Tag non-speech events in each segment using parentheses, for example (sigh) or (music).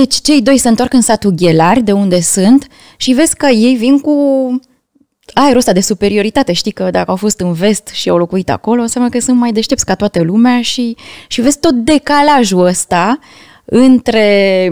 Deci cei doi se întorc în satul Ghelari, de unde sunt, și vezi că ei vin cu aerul ăsta de superioritate. Știi că dacă au fost în vest și au locuit acolo, înseamnă că sunt mai deștepți ca toată lumea și, și vezi tot decalajul ăsta între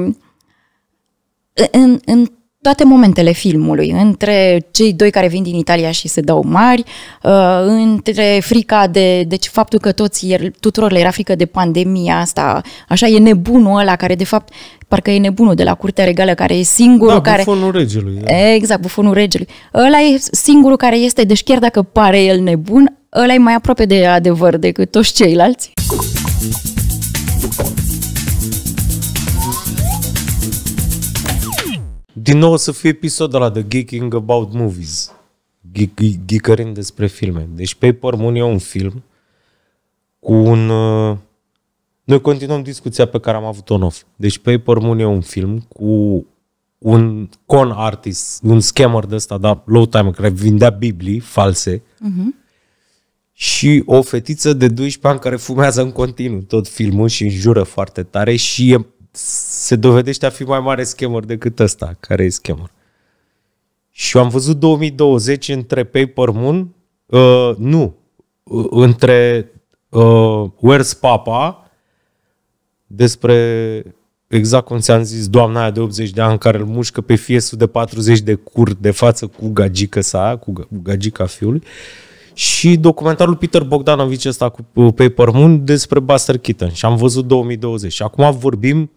în, în toate momentele filmului, între cei doi care vin din Italia și se dau mari, uh, între frica de, deci faptul că toți, tuturor le era frică de pandemia asta, așa e nebunul ăla care de fapt, parcă e nebunul de la Curtea Regală care e singurul da, care... bufonul regelui. Da. Exact, bufonul regelui. Ăla e singurul care este, deci chiar dacă pare el nebun, ăla e mai aproape de adevăr decât toți ceilalți. Din nou o să fie episodul ăla de Geeking About Movies. Geekering despre filme. Deci Paper Moon e un film cu un... Uh, noi continuăm discuția pe care am avut-o în off. Deci Paper Moon e un film cu un con artist, un scammer de ăsta, dar low time, care vindea Biblii false uh-huh. și o fetiță de 12 ani care fumează în continuu tot filmul și înjură foarte tare și e se dovedește a fi mai mare scammer decât ăsta, care e scammer. Și am văzut 2020 între Paper Moon, uh, nu, uh, între uh, Where's Papa, despre exact cum ți-am zis, doamna aia de 80 de ani care îl mușcă pe fiesul de 40 de cur de față cu gagica sa, cu gagica fiului, și documentarul Peter Bogdanovici ăsta cu Paper Moon despre Buster Keaton și am văzut 2020 și acum vorbim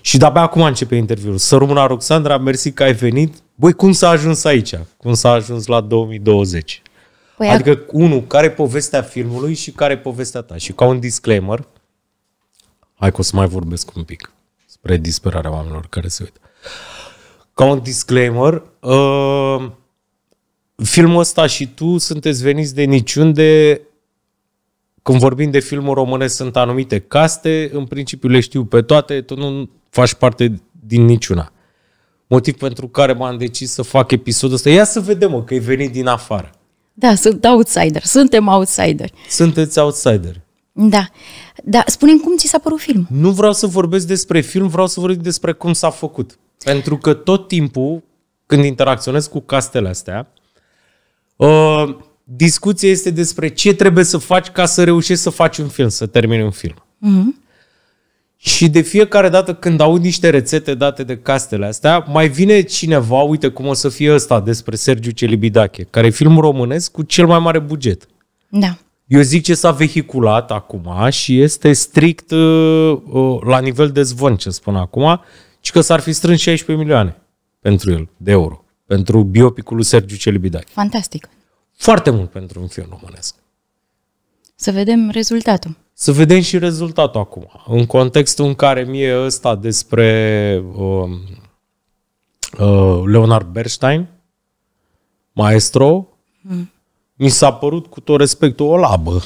și de-abia acum începe interviul. Să rămână Roxandra, mersi că ai venit. Băi, cum s-a ajuns aici? Cum s-a ajuns la 2020? Păi adică, ac- unul, care e povestea filmului și care e povestea ta? Și ca un disclaimer, hai că o să mai vorbesc un pic spre disperarea oamenilor care se uită. Ca un disclaimer, uh, filmul ăsta și tu sunteți veniți de niciunde când vorbim de filmul românesc sunt anumite caste, în principiu le știu pe toate, tu nu, faci parte din niciuna. Motiv pentru care m-am decis să fac episodul ăsta. Ia să vedem, mă, că e venit din afară. Da, sunt outsider. Suntem outsider. Sunteți outsider. Da. Dar spune cum ți s-a părut film. Nu vreau să vorbesc despre film, vreau să vorbesc despre cum s-a făcut. Pentru că tot timpul, când interacționez cu castele astea, uh, discuția este despre ce trebuie să faci ca să reușești să faci un film, să termini un film. Mm-hmm. Și de fiecare dată când aud niște rețete date de castele astea, mai vine cineva, uite cum o să fie ăsta despre Sergiu Celibidache, care e film românesc cu cel mai mare buget. Da. Eu zic ce s-a vehiculat acum și este strict uh, uh, la nivel de zvon ce spun acum, ci că s-ar fi strâns 16 milioane pentru el, de euro, pentru biopicul lui Sergiu Celibidache. Fantastic. Foarte mult pentru un film românesc. Să vedem rezultatul. Să vedem și rezultatul acum. În contextul în care mie ăsta despre uh, uh, Leonard Bernstein, maestro, mm. mi s-a părut cu tot respectul o labă.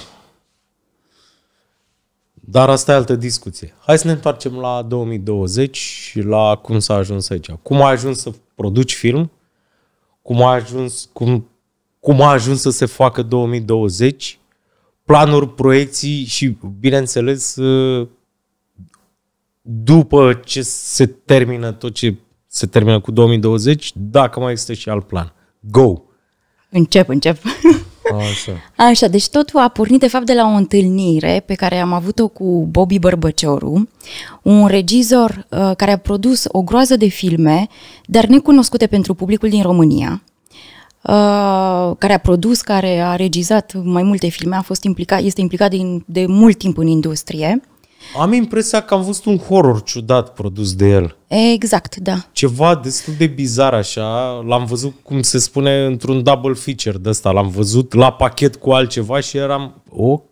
Dar asta e altă discuție. Hai să ne întoarcem la 2020 și la cum s-a ajuns aici. Cum ai ajuns să produci film? Cum a ajuns, cum, cum a ajuns să se facă 2020? planuri, proiecții și, bineînțeles, ă, după ce se termină tot ce se termină cu 2020, dacă mai există și alt plan. Go! Încep, încep. Așa. (laughs) Așa, deci totul a pornit de fapt de la o întâlnire pe care am avut-o cu Bobby Bărbăcioru, un regizor uh, care a produs o groază de filme, dar necunoscute pentru publicul din România. Uh, care a produs, care a regizat mai multe filme, a fost implicat, este implicat din, de mult timp în industrie. Am impresia că am văzut un horror ciudat produs de el. Exact, da. Ceva destul de bizar așa. L-am văzut, cum se spune, într-un double feature de ăsta. L-am văzut la pachet cu altceva și eram ok.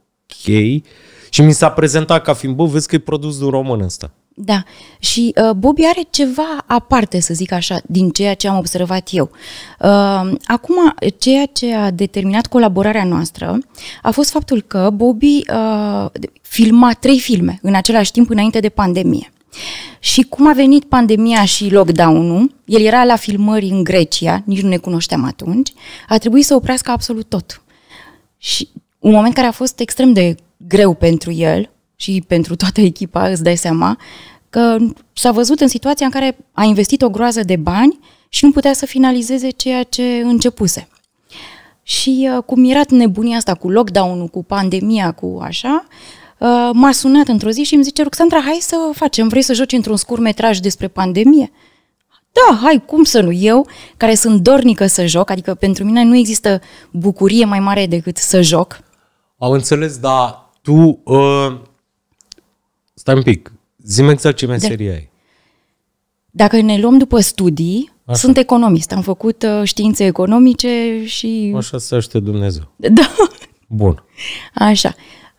Și mi s-a prezentat ca fiind, bă, vezi că e produs de un român ăsta. Da. Și uh, Bobby are ceva aparte, să zic așa, din ceea ce am observat eu. Uh, acum, ceea ce a determinat colaborarea noastră a fost faptul că Bobby uh, filma trei filme în același timp înainte de pandemie. Și cum a venit pandemia și lockdown-ul, el era la filmări în Grecia, nici nu ne cunoșteam atunci, a trebuit să oprească absolut tot. Și un moment care a fost extrem de greu pentru el, și pentru toată echipa, îți dai seama, că s-a văzut în situația în care a investit o groază de bani și nu putea să finalizeze ceea ce începuse. Și uh, mirat nebunia asta cu lockdown-ul, cu pandemia, cu așa, uh, m-a sunat într-o zi și îmi zice, Roxandra, hai să facem, vrei să joci într-un scurt metraj despre pandemie? Da, hai, cum să nu eu, care sunt dornică să joc, adică pentru mine nu există bucurie mai mare decât să joc. Am înțeles, dar tu uh, Stai un pic, zim exact ce da. meserie de- ai. Dacă ne luăm după studii, Așa. sunt economist. Am făcut uh, științe economice și... Așa să aște Dumnezeu. Da. Bun. Așa.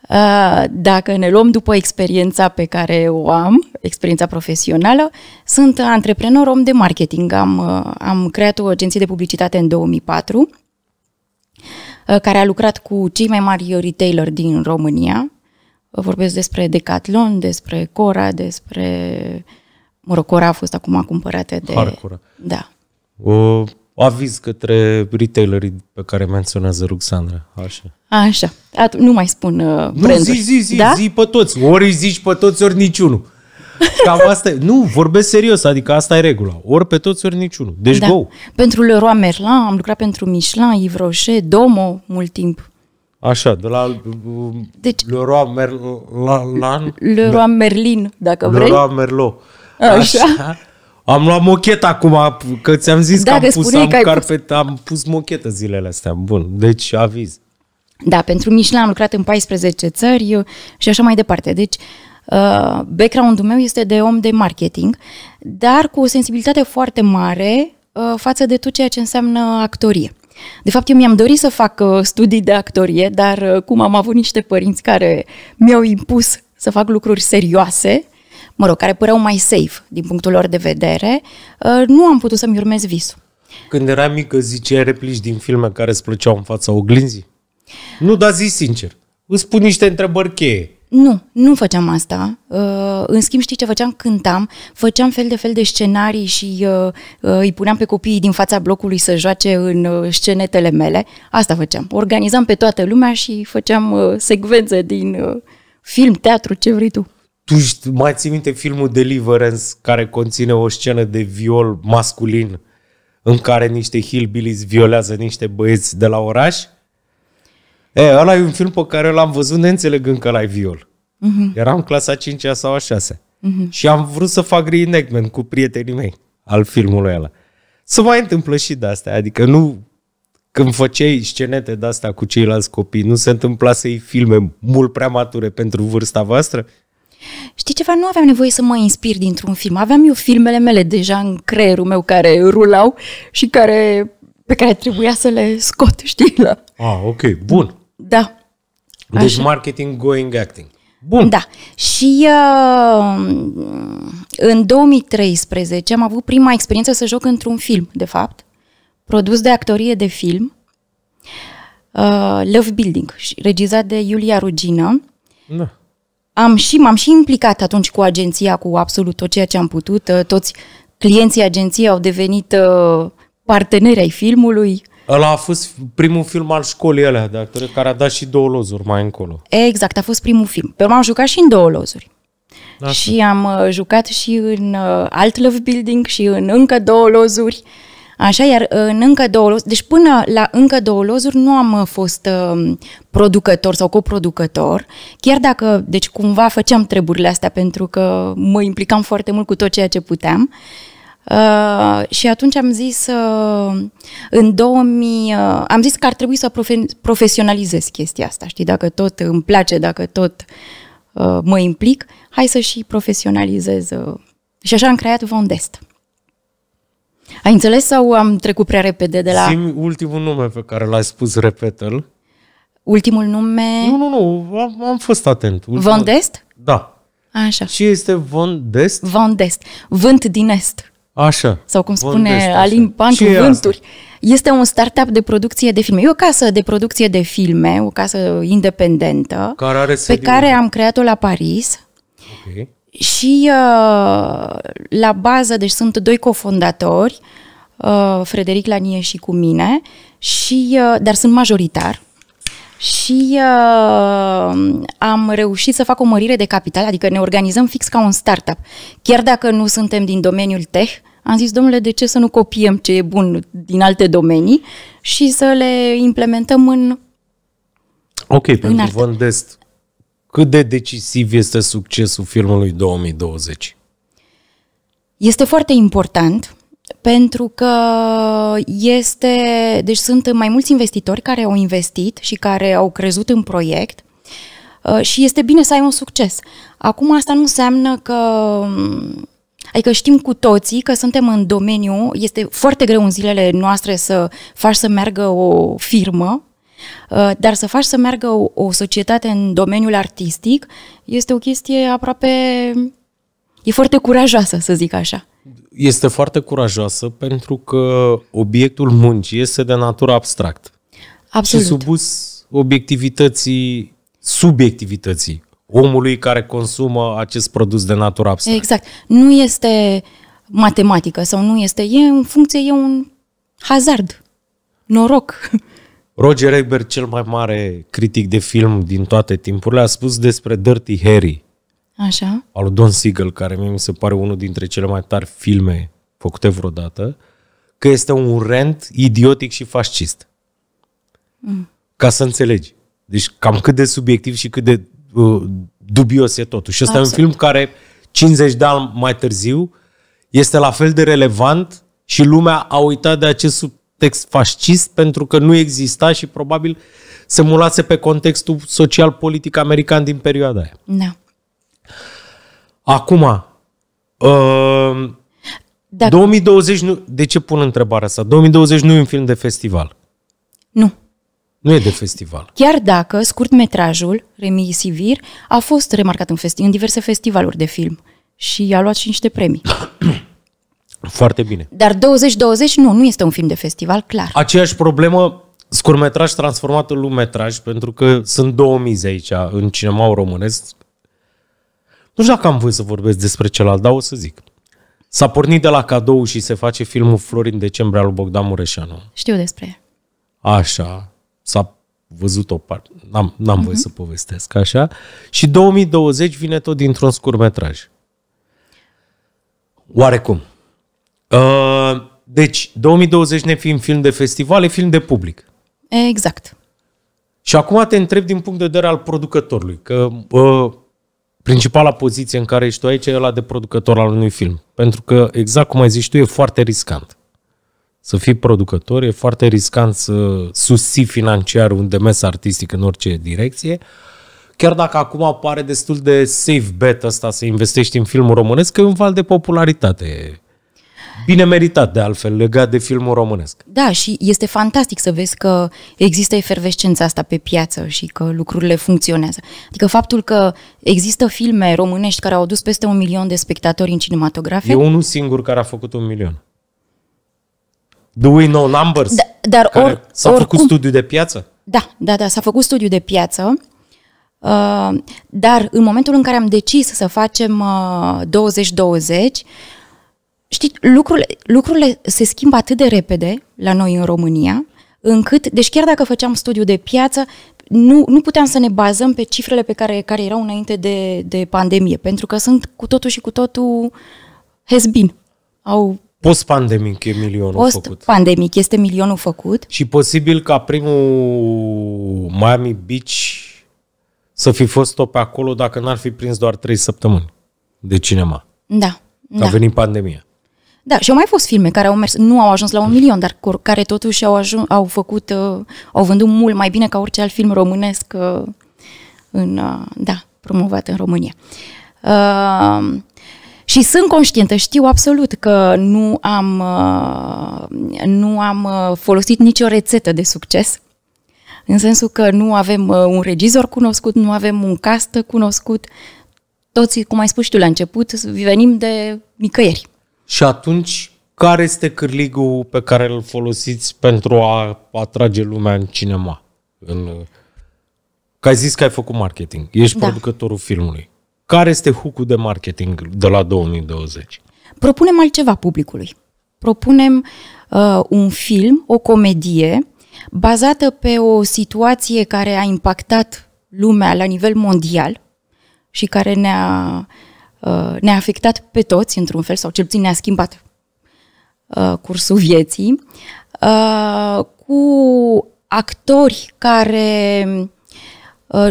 Uh, dacă ne luăm după experiența pe care o am, experiența profesională, sunt antreprenor om de marketing. Am, uh, am creat o agenție de publicitate în 2004 care a lucrat cu cei mai mari retailer din România, vorbesc despre Decathlon, despre Cora, despre... Mă rog, Cora a fost acum cumpărată de... Harcura. Da. O, aviz către retailerii pe care menționează Ruxandra. Așa. Așa. At- nu mai spun uh, nu, branduri. zi, zi, zi, da? zi pe toți. Ori zici pe toți, ori niciunul. Cam (laughs) asta e. Nu, vorbesc serios, adică asta e regula. Ori pe toți, ori niciunul. Deci da. go. Pentru Leroy Merlin, am lucrat pentru Michelin, Yves Rocher, Domo, mult timp Așa, de la deci, Leroy Merlin. Leroy Merlin, dacă vrei. Leroy Merlot. Așa. Așa. Am luat mochetă acum, că ți-am zis dacă că am pus, am, că carpet, pus... am pus mochetă zilele astea. Bun, deci aviz. Da, pentru Michelin am lucrat în 14 țări și așa mai departe. Deci, uh, background-ul meu este de om de marketing, dar cu o sensibilitate foarte mare uh, față de tot ceea ce înseamnă actorie. De fapt, eu mi-am dorit să fac uh, studii de actorie, dar uh, cum am avut niște părinți care mi-au impus să fac lucruri serioase, mă rog, care păreau mai safe din punctul lor de vedere, uh, nu am putut să-mi urmez visul. Când eram mică, zicea replici din filme care îți plăceau în fața oglinzii? Nu, dar zi sincer. Îți pun niște întrebări cheie. Nu, nu făceam asta. Uh, în schimb, știi ce făceam? Cântam, făceam fel de fel de scenarii și uh, uh, îi puneam pe copiii din fața blocului să joace în scenetele mele. Asta făceam. Organizam pe toată lumea și făceam secvențe din film, teatru, ce vrei tu. Tu mai ții minte filmul Deliverance care conține o scenă de viol masculin în care niște hillbillies violează niște băieți de la oraș? E, ăla e un film pe care l-am văzut neînțelegând că l l-ai viol. Uh-huh. Eram clasa 5 sau a 6 uh-huh. Mhm. și am vrut să fac reenactment cu prietenii mei al filmului ăla. Să mai întâmplă și de astea, adică nu când făceai scenete de astea cu ceilalți copii, nu se întâmpla să-i filme mult prea mature pentru vârsta voastră? Știi ceva? Nu aveam nevoie să mă inspir dintr-un film. Aveam eu filmele mele deja în creierul meu care rulau și care, pe care trebuia să le scot, știi? La... Ah, ok, bun. Da. Deci Așa. marketing going acting. Bun. Da. Și uh, în 2013 am avut prima experiență să joc într-un film, de fapt, produs de actorie de film, uh, Love Building, regizat de Iulia Rugină. Da. Am și, m-am și implicat atunci cu agenția, cu absolut tot ceea ce am putut. Uh, toți clienții agenției au devenit uh, parteneri ai filmului. Ăla a fost primul film al școlii alea de actori care a dat și două lozuri mai încolo. Exact, a fost primul film. Pe urmă am jucat și în două lozuri. Asta. Da. Și am uh, jucat și în uh, alt love building și în încă două lozuri. Așa, iar uh, în încă două lozuri, deci până la încă două lozuri nu am fost um, producător sau coproducător, chiar dacă, deci cumva făceam treburile astea pentru că mă implicam foarte mult cu tot ceea ce puteam. Uh, Uh, și atunci am zis uh, în 2000, uh, am zis că ar trebui să profe- profesionalizez chestia asta, știi, dacă tot îmi place, dacă tot uh, mă implic, hai să și profesionalizez. Uh. Și așa am creat Vondest. Ai înțeles sau am trecut prea repede de la... Zim ultimul nume pe care l-ai spus, repetă-l. Ultimul nume... Nu, nu, nu, am, am fost atent. Ultimul... Vondest? Da. Așa. Și este Vondest? Vondest. Vânt din Est. Așa. Sau cum spune Alin Pan, cuvânturi. Este un startup de producție de filme. E o casă de producție de filme, o casă independentă, care are pe care am creat-o la Paris. Okay. Și uh, la bază, deci sunt doi cofondatori, uh, Frederic Lanie și cu mine, și, uh, dar sunt majoritar și uh, am reușit să fac o mărire de capital, adică ne organizăm fix ca un startup. Chiar dacă nu suntem din domeniul tech, am zis, domnule, de ce să nu copiem ce e bun din alte domenii și să le implementăm în Ok, în pentru artă. Vondest, cât de decisiv este succesul filmului 2020? Este foarte important pentru că este, deci sunt mai mulți investitori care au investit și care au crezut în proiect uh, și este bine să ai un succes. Acum asta nu înseamnă că Adică știm cu toții că suntem în domeniu, este foarte greu în zilele noastre să faci să meargă o firmă, uh, dar să faci să meargă o, societate în domeniul artistic este o chestie aproape. e foarte curajoasă, să zic așa este foarte curajoasă pentru că obiectul muncii este de natură abstract. Absolut. Și subus obiectivității, subiectivității omului care consumă acest produs de natură abstractă. Exact. Nu este matematică sau nu este, e în funcție, e un hazard, noroc. Roger Ebert, cel mai mare critic de film din toate timpurile, a spus despre Dirty Harry, Așa. al lui Don Siegel, care mie mi se pare unul dintre cele mai tari filme făcute vreodată, că este un rent idiotic și fascist. Mm. Ca să înțelegi. Deci cam cât de subiectiv și cât de uh, dubios e totul. Și ăsta e un film care 50 de ani mai târziu este la fel de relevant și lumea a uitat de acest subtext fascist pentru că nu exista și probabil se mulase pe contextul social-politic american din perioada aia. Da. Acum, uh, Dacă... 2020 nu... De ce pun întrebarea asta? 2020 nu e un film de festival. Nu. Nu e de festival. Chiar dacă scurtmetrajul Remi Sivir a fost remarcat în, festi- în diverse festivaluri de film și a luat și niște premii. (coughs) Foarte bine. Dar 2020 nu, nu este un film de festival, clar. Aceeași problemă, scurtmetraj transformat în lungmetraj, pentru că sunt 2000 aici în cinemaul românesc, nu știu dacă am voie să vorbesc despre celălalt, dar o să zic. S-a pornit de la cadou și se face filmul Flori în decembrie al lui Bogdan Mureșanu. Știu despre Așa. S-a văzut o parte. N-am, n-am uh-huh. voie mhm. să povestesc așa. Și 2020 vine tot dintr-un scurmetraj. Oarecum. Uh, deci, 2020 ne fiind film de festival, e film de public. Exact. Și acum te întreb din punct de vedere al producătorului, că uh, principala poziție în care ești tu aici e la de producător al unui film. Pentru că, exact cum ai zis tu, e foarte riscant. Să fii producător, e foarte riscant să susții financiar un demers artistic în orice direcție. Chiar dacă acum apare destul de safe bet ăsta să investești în filmul românesc, că e un val de popularitate Bine meritat, de altfel, legat de filmul românesc. Da, și este fantastic să vezi că există efervescența asta pe piață și că lucrurile funcționează. Adică faptul că există filme românești care au adus peste un milion de spectatori în cinematografie... E unul singur care a făcut un milion. Do we know numbers? Da, dar or, s-a or, făcut studiu de piață? Da, da, da, s-a făcut studiu de piață. Uh, dar în momentul în care am decis să facem uh, 20-20, știi, lucrurile, lucrurile se schimbă atât de repede la noi în România, încât, deci chiar dacă făceam studiu de piață, nu, nu puteam să ne bazăm pe cifrele pe care, care erau înainte de, de pandemie, pentru că sunt cu totul și cu totul has been. Au Post-pandemic e milionul Post făcut. Post-pandemic este milionul făcut. Și posibil ca primul Miami Beach să fi fost tot pe acolo dacă n-ar fi prins doar 3 săptămâni de cinema. Da. Că da. a venit pandemia. Da, și au mai fost filme care au mers, nu au ajuns la un milion, dar care totuși au, ajuns, au făcut, uh, au vândut mult mai bine ca orice alt film românesc uh, în, uh, da, promovat în România. Uh, și sunt conștientă, știu absolut că nu am, uh, nu am uh, folosit nicio rețetă de succes, în sensul că nu avem uh, un regizor cunoscut, nu avem un cast cunoscut, toți, cum ai spus și tu la început, venim de nicăieri. Și atunci, care este cârligul pe care îl folosiți pentru a atrage lumea în cinema? În, că ai zis că ai făcut marketing, ești da. producătorul filmului. Care este hucul de marketing de la 2020? Propunem altceva publicului. Propunem uh, un film, o comedie, bazată pe o situație care a impactat lumea la nivel mondial și care ne-a uh, Uh, ne-a afectat pe toți într-un fel sau cel puțin ne-a schimbat uh, cursul vieții uh, cu actori care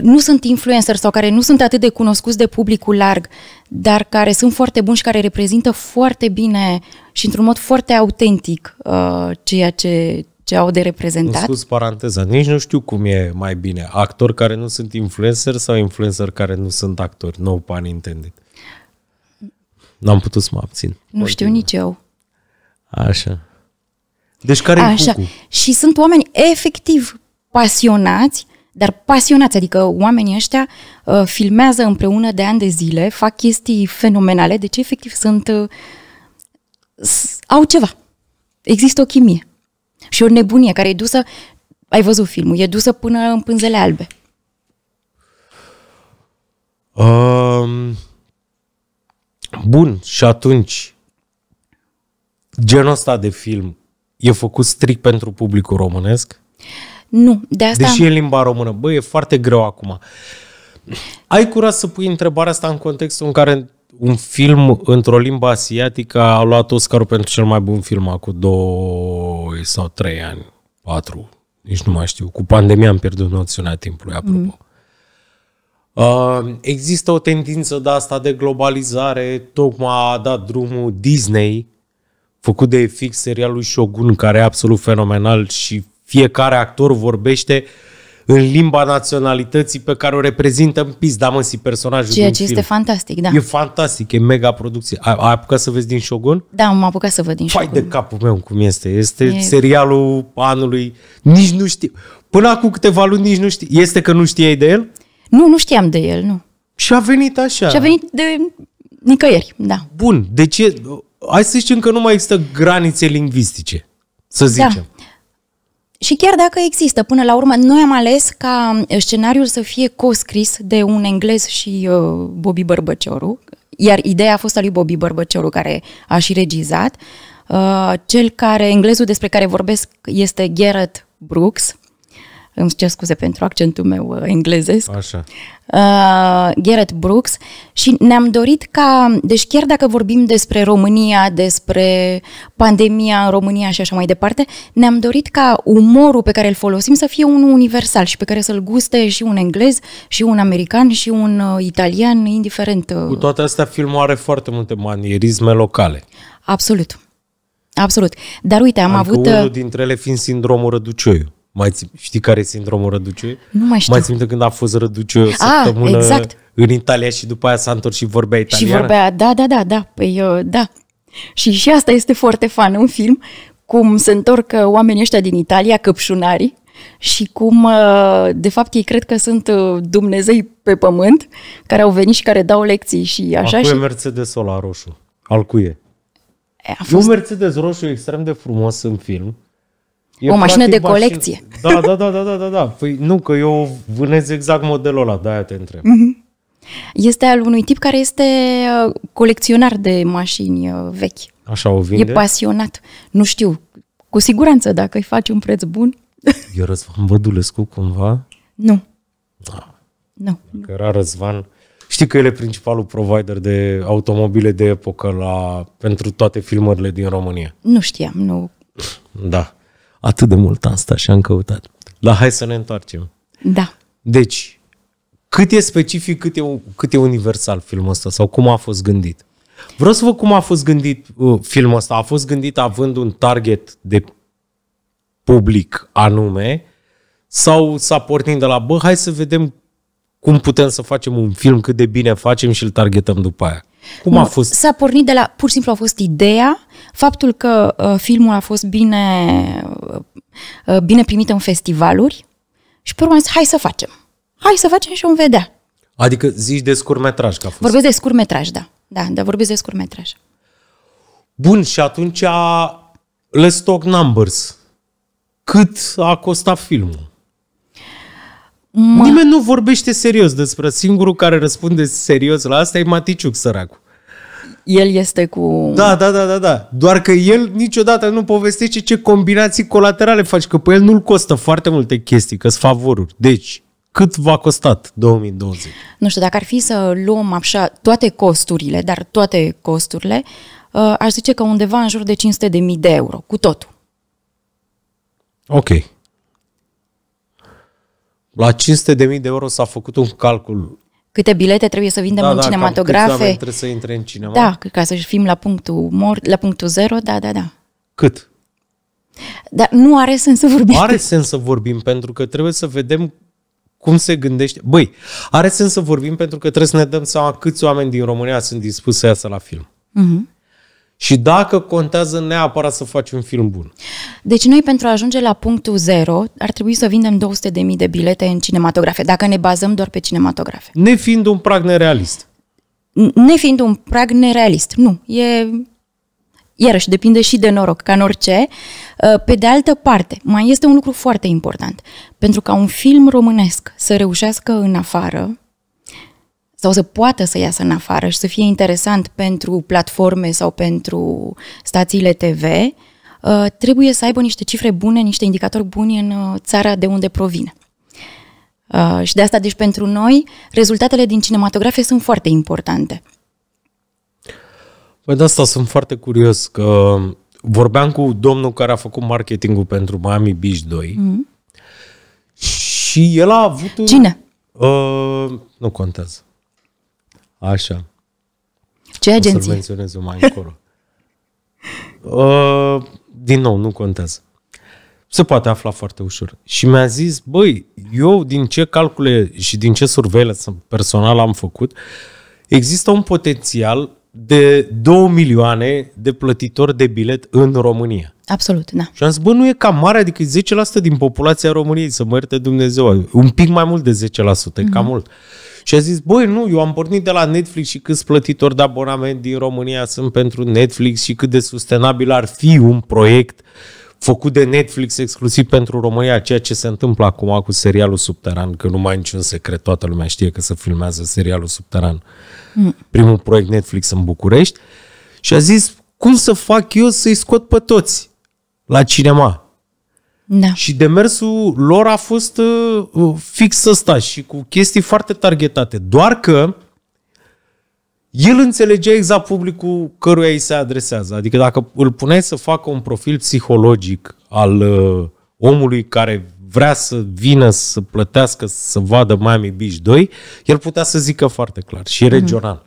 nu sunt influencer sau care nu sunt atât de cunoscuți de publicul larg, dar care sunt foarte buni și care reprezintă foarte bine și într-un mod foarte autentic uh, ceea ce, ce au de reprezentat. Nu scuz paranteză, nici nu știu cum e mai bine. Actori care nu sunt influencer sau influencer care nu sunt actori. No pan intended. N-am putut să mă abțin. Nu știu știu nici eu. Așa. Deci care Așa. Cucu? Și sunt oameni efectiv pasionați, dar pasionați, adică oamenii ăștia uh, filmează împreună de ani de zile, fac chestii fenomenale, deci efectiv sunt uh, au ceva. Există o chimie și o nebunie care e dusă, ai văzut filmul, e dusă până în pânzele albe. Um, Bun, și atunci genul ăsta de film e făcut strict pentru publicul românesc? Nu, de asta... Deși e limba română. Băi, e foarte greu acum. Ai curaj să pui întrebarea asta în contextul în care un film într-o limbă asiatică a luat Oscarul pentru cel mai bun film acum doi sau trei ani, patru, nici nu mai știu. Cu pandemia am pierdut noțiunea timpului, apropo. Mm. Uh, există o tendință de asta de globalizare, tocmai a dat drumul Disney, făcut de fix serialul Shogun, care e absolut fenomenal și fiecare actor vorbește în limba naționalității pe care o reprezintă în da mă, si personajul Ceea ce film. este fantastic, da. E fantastic, e mega producție. Ai, ai apucat să vezi din Shogun? Da, m-am apucat să văd din Fai Shogun. de capul meu cum este. Este e... serialul anului. Nici nu știu. Până acum câteva luni nici nu știu. Este că nu știai de el? Nu, nu știam de el, nu. Și a venit așa. Și a venit de nicăieri, da. Bun, de deci ce? Hai să zicem că nu mai există granițe lingvistice, să da. zicem. Da. Și chiar dacă există, până la urmă, noi am ales ca uh, scenariul să fie coscris de un englez și uh, Bobby Bărbăcioru, iar ideea a fost a lui Bobby Bărbăcioru, care a și regizat. Uh, cel care, englezul despre care vorbesc este Garrett Brooks, îmi cer scuze pentru accentul meu uh, englezesc, Așa. Uh, Garrett Brooks și ne-am dorit ca, deci chiar dacă vorbim despre România, despre pandemia în România și așa mai departe, ne-am dorit ca umorul pe care îl folosim să fie unul universal și pe care să-l guste și un englez, și un american, și un uh, italian, indiferent. Uh, Cu toate astea, filmul are foarte multe manierisme locale. Absolut. Absolut. Dar uite, am adică avut... Unul uh, dintre ele fiind sindromul răducioiului. Mai ți, știi care e sindromul răduce? Nu mai știu. Mai țin când a fost răduce o ah, săptămână a, exact. în Italia și după aia s-a întors și vorbea italiană? Și vorbea, da, da, da, da, păi, uh, da. Și, și asta este foarte fan un film, cum se întorc uh, oamenii ăștia din Italia, căpșunarii, și cum, uh, de fapt, ei cred că sunt uh, Dumnezei pe pământ, care au venit și care dau lecții și așa. Acum și... e Mercedes la roșu. Al cui e? A fost... E un Mercedes roșu extrem de frumos în film, E o mașină de colecție. Mașină... Da, da, da, da, da, da, da. Păi nu, că eu vânez exact modelul ăla, de-aia te întreb. Mm-hmm. Este al unui tip care este uh, colecționar de mașini uh, vechi. Așa o vinde? E pasionat. Nu știu. Cu siguranță, dacă îi faci un preț bun. (laughs) E Răzvan Bădulescu cumva? Nu. Da. Nu. Dacă era Răzvan... Știi că el e principalul provider de automobile de epocă la, pentru toate filmările din România. Nu știam, nu. Da. Atât de mult am stat și am căutat. Dar hai să ne întoarcem. Da. Deci, cât e specific, cât e, cât e universal filmul ăsta sau cum a fost gândit? Vreau să văd cum a fost gândit uh, filmul ăsta. A fost gândit având un target de public anume sau s-a pornit de la, bă, hai să vedem cum putem să facem un film, cât de bine facem și îl targetăm după aia. Cum a fost? S-a pornit de la, pur și simplu a fost ideea, faptul că uh, filmul a fost bine, uh, uh bine primit în festivaluri și pe urmă zis, hai să facem. Hai să facem și vom vedea. Adică zici de scurmetraj că a fost. Vorbesc de scurmetraj, da. Da, dar vorbesc de scurmetraj. Bun, și atunci let's talk numbers. Cât a costat filmul? Ma... Mm. Nimeni nu vorbește serios despre singurul care răspunde serios la asta e Maticiuc săracul. El este cu... Da, da, da, da, da. Doar că el niciodată nu povestește ce combinații colaterale faci, că pe el nu-l costă foarte multe chestii, că-s favoruri. Deci, cât v-a costat 2020? Nu știu, dacă ar fi să luăm așa toate costurile, dar toate costurile, uh, aș zice că undeva în jur de 500 de mii de euro, cu totul. Ok. La 500.000 de euro s-a făcut un calcul. Câte bilete trebuie să vindem da, în da, cinematografe. Da, trebuie să intre în cinema. Da, ca să fim la punctul, mor, la punctul zero, da, da, da. Cât? Dar nu are sens să vorbim. Are sens să vorbim, pentru că trebuie să vedem cum se gândește. Băi, are sens să vorbim pentru că trebuie să ne dăm seama câți oameni din România sunt dispuși să iasă la film. Uh-huh și dacă contează neapărat să faci un film bun. Deci noi pentru a ajunge la punctul zero ar trebui să vindem 200.000 de bilete în cinematografe, dacă ne bazăm doar pe cinematografe. Ne fiind un prag nerealist. Ne fiind un prag nerealist, nu. E iarăși depinde și de noroc, ca în orice. Uh, pe de altă parte, mai este un lucru foarte important. Pentru ca un film românesc să reușească în afară, sau să poată să iasă în afară și să fie interesant pentru platforme sau pentru stațiile TV, uh, trebuie să aibă niște cifre bune, niște indicatori buni în uh, țara de unde provine. Uh, și de asta, deci, pentru noi, rezultatele din cinematografie sunt foarte importante. Păi de asta sunt foarte curios că vorbeam cu domnul care a făcut marketingul pentru Miami Beach 2 mm-hmm. și el a avut... Cine? Un, uh, nu contează. Așa. Ce agenție? O să menționez mai încolo. (laughs) uh, din nou, nu contează. Se poate afla foarte ușor. Și mi-a zis, băi, eu din ce calcule și din ce surveillance personal am făcut, există un potențial de 2 milioane de plătitori de bilet în România. Absolut, da. Și am zis, bă, nu e cam mare, adică 10% din populația României, să mă ierte Dumnezeu, un pic mai mult de 10%, mm-hmm. cam mhm. mult. Uh, și a zis, băi, nu, eu am pornit de la Netflix și câți plătitori de abonament din România sunt pentru Netflix și cât de sustenabil ar fi un proiect făcut de Netflix exclusiv pentru România, ceea ce se întâmplă acum cu serialul Subteran, că nu mai e niciun secret, toată lumea știe că se filmează serialul Subteran, mm. primul proiect Netflix în București, și a zis, cum să fac eu să-i scot pe toți la cinema? Da. Și demersul lor a fost uh, uh, fix ăsta și cu chestii foarte targetate. Doar că el înțelegea exact publicul căruia îi se adresează. Adică dacă îl puneai să facă un profil psihologic al uh, omului care vrea să vină să plătească să vadă Miami Beach 2, el putea să zică foarte clar și mm-hmm. regional.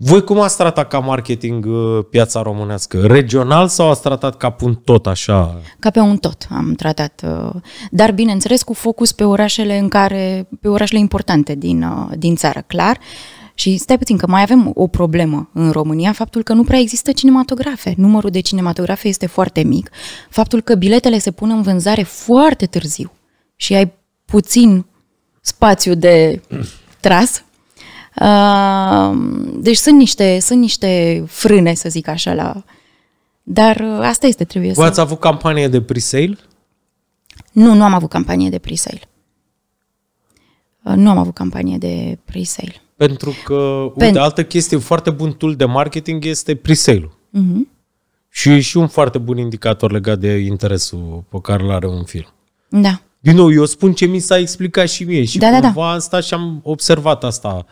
Voi cum ați tratat ca marketing uh, piața românească? Regional sau ați tratat ca un tot așa? Ca pe un tot am tratat, uh, dar bineînțeles cu focus pe orașele în care, pe orașele importante din, uh, din țară, clar. Și stai puțin că mai avem o problemă în România, faptul că nu prea există cinematografe. Numărul de cinematografe este foarte mic, faptul că biletele se pun în vânzare foarte târziu și ai puțin spațiu de tras deci sunt niște, sunt niște frâne, să zic așa, la... Dar uh, asta este, trebuie Voi să... ați avut campanie de pre-sale? Nu, nu am avut campanie de pre-sale. Uh, nu am avut campanie de pre-sale. Pentru că, Pen... uite, altă chestie, foarte bun tool de marketing este pre-sale-ul. Uh-huh. Și e și un foarte bun indicator legat de interesul pe care îl are un film. Da. Din nou, eu spun ce mi s-a explicat și mie și da, cumva da, da. asta și am observat asta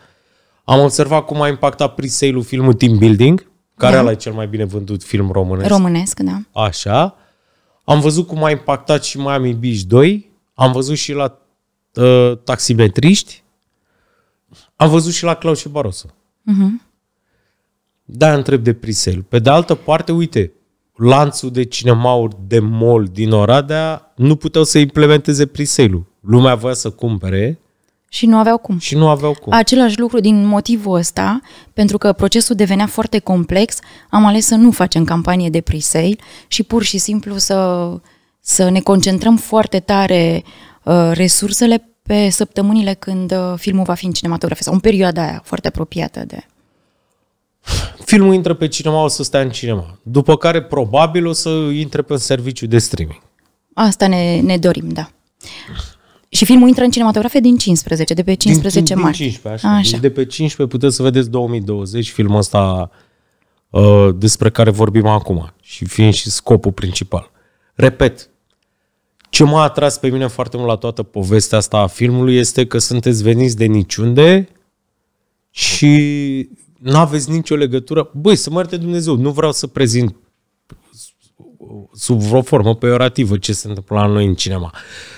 am observat cum a impactat pre-sale-ul filmul Team Building, care da. ăla e cel mai bine vândut film românesc. Românesc, da. Așa. Am văzut cum a impactat și Miami Beach 2. Am văzut și la uh, taximetriști. Am văzut și la Claus și Barroso. Uh-huh. Da, întreb de pre Pe de altă parte, uite, lanțul de cinemauri de mall din Oradea nu puteau să implementeze pre ul Lumea voia să cumpere, și nu aveau cum. Și nu aveau cum. Același lucru din motivul ăsta, pentru că procesul devenea foarte complex, am ales să nu facem campanie de pre-sale și pur și simplu să, să ne concentrăm foarte tare uh, resursele pe săptămânile când uh, filmul va fi în cinematografie, sau în perioada aia foarte apropiată de... Filmul intră pe cinema, o să stea în cinema. După care probabil o să intre pe un serviciu de streaming. Asta ne, ne dorim, da. Și filmul intră în cinematografe din 15, de pe 15 din, din, martie. Din 15, așa. așa. Deci de pe 15 puteți să vedeți 2020 filmul ăsta uh, despre care vorbim acum și fiind și scopul principal. Repet, ce m-a atras pe mine foarte mult la toată povestea asta a filmului este că sunteți veniți de niciunde și nu aveți nicio legătură. Băi, să mă ierte Dumnezeu, nu vreau să prezint sub vreo formă peorativă ce se întâmplă la noi în cinema.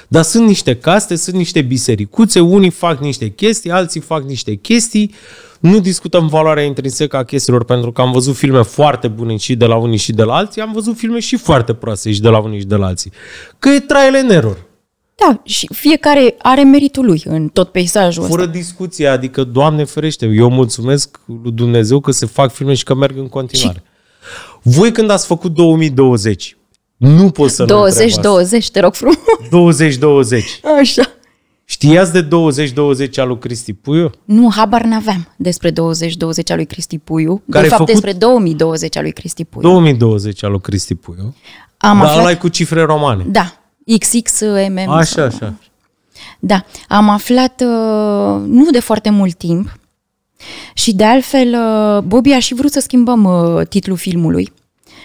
Dar sunt niște caste, sunt niște bisericuțe, unii fac niște chestii, alții fac niște chestii. Nu discutăm valoarea intrinsecă a chestiilor pentru că am văzut filme foarte bune și de la unii și de la alții, am văzut filme și foarte proaste și de la unii și de la alții. Că e trial and error. Da, și fiecare are meritul lui în tot peisajul Fără ăsta. discuție, adică, Doamne ferește, eu mulțumesc lui Dumnezeu că se fac filme și că merg în continuare. Și voi când ați făcut 2020, nu pot să 20, 20, te rog frumos. 20, 20. Așa. Știați de 20-20 al lui Cristi Puiu? Nu, habar n-aveam despre 20-20 al lui Cristi Puiu. Care de fapt, făcut... despre 2020 al lui Cristi Puiu. 2020 al lui Cristi Puiu. Am Dar aflat... cu cifre romane. Da. XXMM. Uh, așa, sau... așa. Da. Am aflat, uh, nu de foarte mult timp, și de altfel, uh, Bobby a și vrut să schimbăm uh, titlul filmului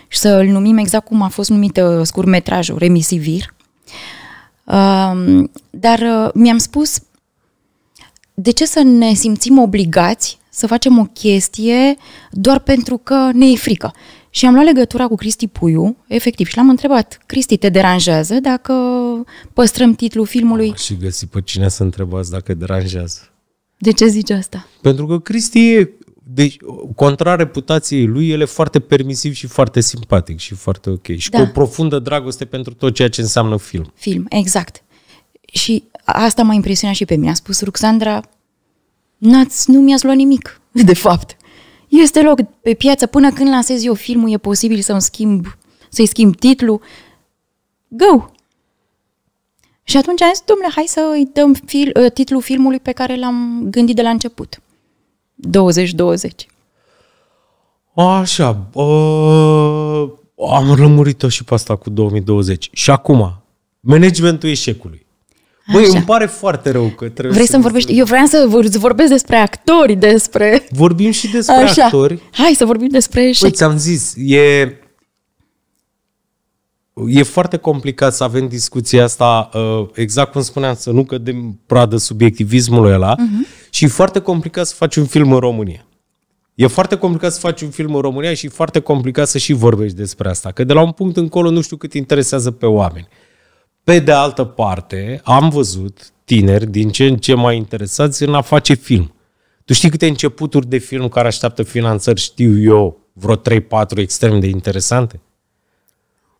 și să l numim exact cum a fost numit scurmetrajul, Remisivir. Um, dar uh, mi-am spus, de ce să ne simțim obligați să facem o chestie doar pentru că ne e frică? Și am luat legătura cu Cristi Puiu, efectiv, și l-am întrebat, Cristi, te deranjează dacă păstrăm titlul filmului? și găsi pe cine să întrebați dacă deranjează. De ce zici asta? Pentru că Cristi e, deci, contrar reputației lui, el e foarte permisiv și foarte simpatic și foarte ok. Și da. cu o profundă dragoste pentru tot ceea ce înseamnă film. Film, exact. Și asta m-a impresionat și pe mine. A spus Ruxandra, N-ați, nu mi-ați luat nimic, (laughs) de fapt. Este loc pe piață până când lansez eu filmul, e posibil să-mi schimb, să-i schimb titlul. Go! Și atunci am zis, domnule, hai să îi dăm fil, ă, titlul filmului pe care l-am gândit de la început. 2020. Așa, bă, am rămurit-o și pe asta cu 2020. Și acum, managementul eșecului. Băi, îmi pare foarte rău că trebuie Vrei să-mi să vorbești? Eu vreau să vorbesc despre actori, despre... Vorbim și despre Așa. actori. Hai să vorbim despre eșec. Păi, ți-am zis, e e foarte complicat să avem discuția asta, uh, exact cum spuneam, să nu cădem pradă subiectivismului ăla uh-huh. și e foarte complicat să faci un film în România. E foarte complicat să faci un film în România și e foarte complicat să și vorbești despre asta, că de la un punct încolo nu știu cât interesează pe oameni. Pe de altă parte, am văzut tineri din ce în ce mai interesați în a face film. Tu știi câte începuturi de film care așteaptă finanțări, știu eu, vreo 3-4 extrem de interesante?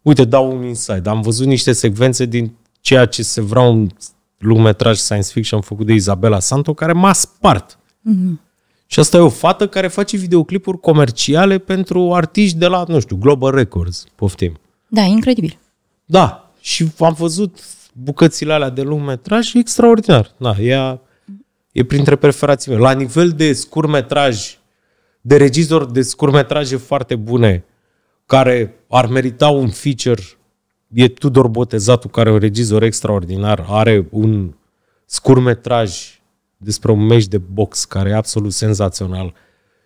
Uite, dau un insight. Am văzut niște secvențe din ceea ce se vrea un lungmetraj science fiction făcut de Isabela Santo, care m-a spart. Mm-hmm. Și asta e o fată care face videoclipuri comerciale pentru artiști de la, nu știu, Global Records, poftim. Da, incredibil. Da, și am văzut bucățile alea de lungmetraj extraordinar. Da, ea e printre preferații mele. La nivel de scurmetraj, de regizor de scurmetraje foarte bune, care ar merita un feature e Tudor Botezatul, care e un regizor extraordinar, are un scurmetraj despre un meci de box care e absolut senzațional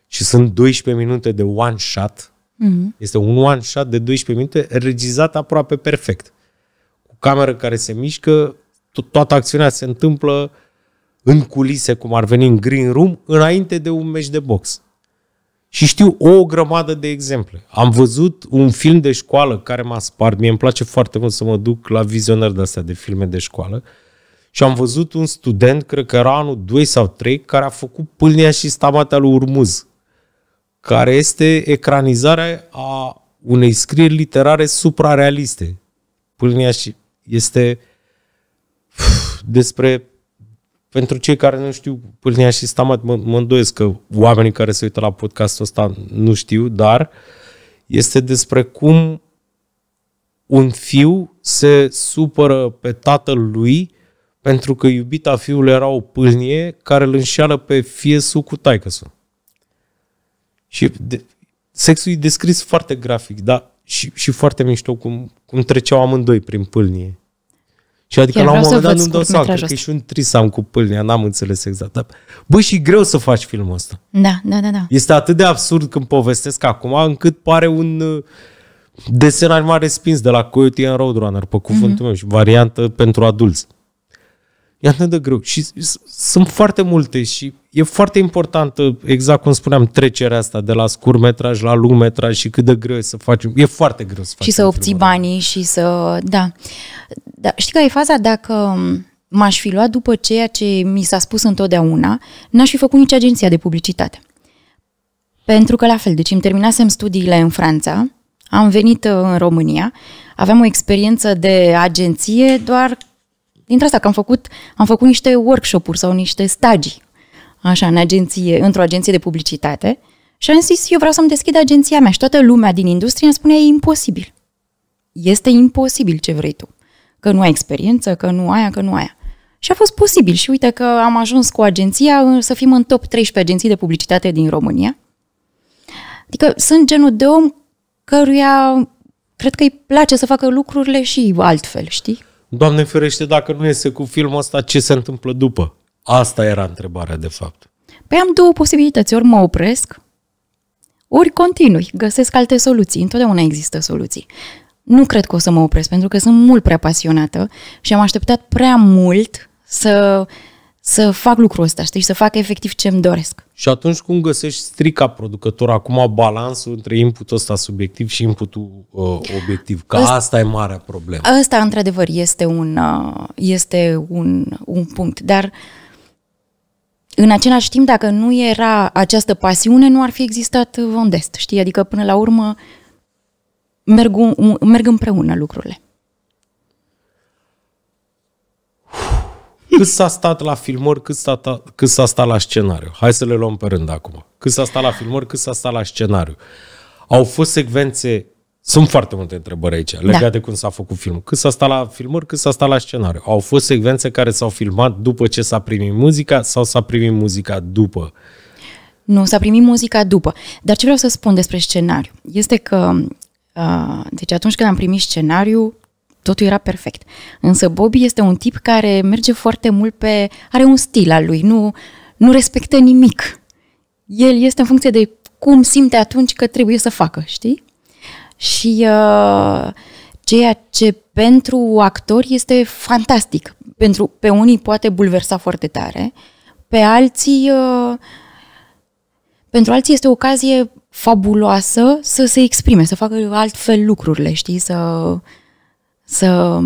și sunt 12 minute de one shot. Mm-hmm. Este un one shot de 12 minute regizat aproape perfect. Cu cameră care se mișcă, to- toată acțiunea se întâmplă în culise, cum ar veni în green room, înainte de un meci de box. Și știu o grămadă de exemple. Am văzut un film de școală care m-a spart. Mie îmi place foarte mult să mă duc la vizionări de astea de filme de școală. Și am văzut un student, cred că era anul 2 sau 3, care a făcut pâlnia și stamata lui Urmuz, care este ecranizarea a unei scrieri literare suprarealiste. Pâlnia și este despre pentru cei care nu știu Pâlnia și Stamat, mă, mă îndoiesc că oamenii care se uită la podcastul ăsta nu știu, dar este despre cum un fiu se supără pe tatăl lui pentru că iubita fiului era o pâlnie care îl înșeală pe fiesul cu -sul. Și de, sexul e descris foarte grafic, da? Și, și foarte mișto cum, cum treceau amândoi prin pâlnie. Și adică Chiar la un moment dat nu-mi dau seama, că e și un trisam cu pâlnea, n-am înțeles exact. Dar, bă, și greu să faci filmul ăsta. Da, da, da, da. Este atât de absurd când povestesc acum, încât pare un uh, desen animat respins de la Coyote and Roadrunner, pe cuvântul mm-hmm. meu, și variantă pentru adulți. E atât de greu. Și sunt foarte multe și e foarte importantă, exact cum spuneam, trecerea asta de la scurmetraj la lungmetraj și cât de greu e să faci. E foarte greu să facem. Și să obții banii și să... Da da, știi că e faza? Dacă um, m-aș fi luat după ceea ce mi s-a spus întotdeauna, n-aș fi făcut nici agenția de publicitate. Pentru că la fel, deci îmi terminasem studiile în Franța, am venit uh, în România, aveam o experiență de agenție doar dintre asta că am făcut, am făcut niște workshop-uri sau niște stagii așa, în agenție, într-o agenție de publicitate și am zis, eu vreau să-mi deschid agenția mea și toată lumea din industrie îmi spunea, e imposibil. Este imposibil ce vrei tu că nu ai experiență, că nu aia, că nu aia. Și a fost posibil și uite că am ajuns cu agenția să fim în top 13 agenții de publicitate din România. Adică sunt genul de om căruia cred că îi place să facă lucrurile și altfel, știi? Doamne ferește, dacă nu iese cu filmul ăsta, ce se întâmplă după? Asta era întrebarea, de fapt. Păi am două posibilități. Ori mă opresc, ori continui, găsesc alte soluții. Întotdeauna există soluții nu cred că o să mă opresc, pentru că sunt mult prea pasionată și am așteptat prea mult să, să fac lucrul ăsta, știi, să fac efectiv ce îmi doresc. Și atunci cum găsești strica producător acum balansul între inputul ăsta subiectiv și inputul uh, obiectiv? Că asta, asta e marea problemă. Asta, într-adevăr, este un, uh, este un, un punct, dar în același timp, dacă nu era această pasiune, nu ar fi existat Vondest, știi? Adică, până la urmă, uh, merg, merg împreună lucrurile. Cât s-a stat la filmări, cât s-a, ta, cât s-a stat la scenariu? Hai să le luăm pe rând acum. Cât s-a stat la filmări, cât s-a stat la scenariu? Au fost secvențe... Sunt foarte multe întrebări aici da. legate da. de cum s-a făcut filmul. Cât s-a stat la filmări, cât s-a stat la scenariu? Au fost secvențe care s-au filmat după ce s-a primit muzica sau s-a primit muzica după? Nu, s-a primit muzica după. Dar ce vreau să spun despre scenariu este că Ah, deci atunci când am primit scenariu, totul era perfect. Însă Bobby este un tip care merge foarte mult pe... are un stil al lui, nu, nu respectă nimic. El este în funcție de cum simte atunci că trebuie să facă, știi? Și uh, ceea ce pentru actori este fantastic. Pentru, pe unii poate bulversa foarte tare, pe alții... Uh, pentru alții este o ocazie fabuloasă să se exprime, să facă altfel lucrurile, știi, să, să,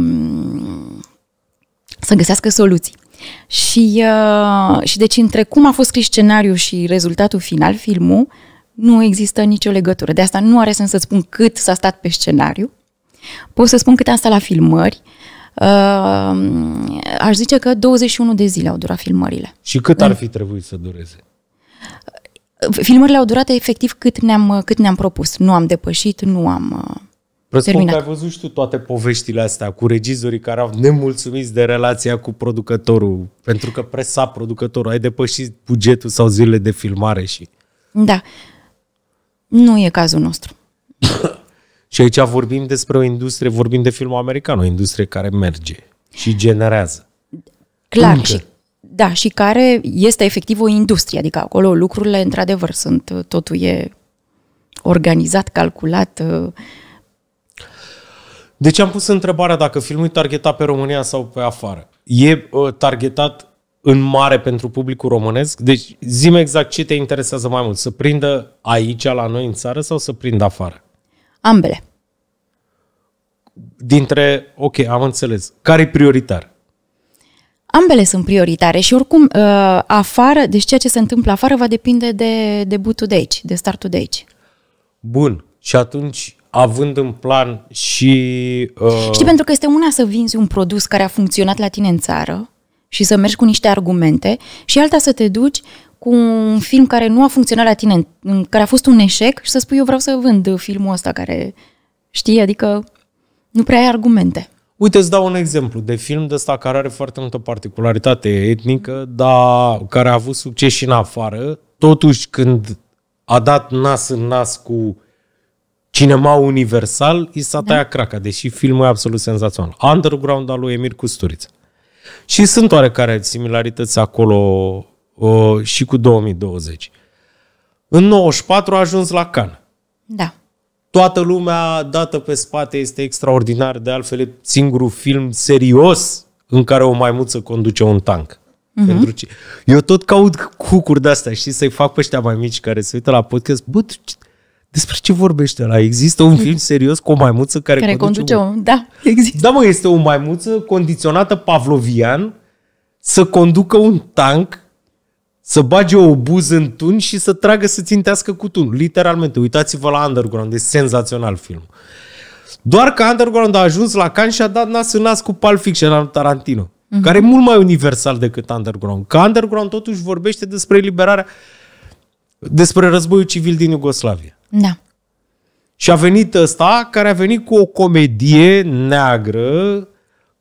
să găsească soluții. Și, uh, și deci între cum a fost scris scenariul și rezultatul final, filmul, nu există nicio legătură. De asta nu are sens să spun cât s-a stat pe scenariu. Pot să spun cât am stat la filmări. Uh, aș zice că 21 de zile au durat filmările. Și cât ar fi trebuit să dureze? filmările au durat efectiv cât ne-am, cât ne-am propus. Nu am depășit, nu am... Uh, Răspund că ai văzut și tu toate poveștile astea cu regizorii care au nemulțumiți de relația cu producătorul, pentru că presa producătorul, ai depășit bugetul sau zilele de filmare și... Da. Nu e cazul nostru. (coughs) și aici vorbim despre o industrie, vorbim de film american, o industrie care merge și generează. Clar, Încă. și da, și care este efectiv o industrie, adică acolo lucrurile, într-adevăr, sunt, uh, totul e organizat, calculat. Deci am pus întrebarea dacă filmul e targetat pe România sau pe afară. E uh, targetat în mare pentru publicul românesc? Deci zime exact ce te interesează mai mult, să prindă aici, la noi în țară, sau să prindă afară? Ambele. Dintre, ok, am înțeles. Care e prioritar? ambele sunt prioritare și oricum uh, afară, deci ceea ce se întâmplă afară va depinde de debutul de aici, de startul de aici. Bun. Și atunci, având în plan și... Uh... Știi, pentru că este una să vinzi un produs care a funcționat la tine în țară și să mergi cu niște argumente și alta să te duci cu un film care nu a funcționat la tine, care a fost un eșec și să spui eu vreau să vând filmul ăsta care, știi, adică nu prea ai argumente. Uite, îți dau un exemplu de film de ăsta care are foarte multă particularitate etnică, dar care a avut succes și în afară. Totuși, când a dat nas în nas cu cinema universal, i s-a da. tăiat craca, deși filmul e absolut senzațional. Underground al lui Emir Custuriță. Și sunt oarecare similarități acolo uh, și cu 2020. În 94 a ajuns la Cannes. Da toată lumea dată pe spate este extraordinar, de altfel e singurul film serios în care o maimuță conduce un tank. Uh-huh. Pentru ce? Eu tot caut cucuri de-astea, știi, să-i fac pe ăștia mai mici care se uită la podcast. Bă, despre ce vorbește la Există un film serios cu o maimuță care, care conduce, conduce un... un... Da, există. Da, mă, este o maimuță condiționată pavlovian să conducă un tank să bage o buză în tun și să tragă să țintească cu tun. Literalmente, uitați-vă la Underground, e senzațional film. Doar că Underground a ajuns la Cannes și a dat nas în nas cu Pulp Fiction al Tarantino, mm-hmm. care e mult mai universal decât Underground. Că Underground totuși vorbește despre eliberarea, despre războiul civil din Iugoslavia. Da. Și a venit ăsta care a venit cu o comedie neagră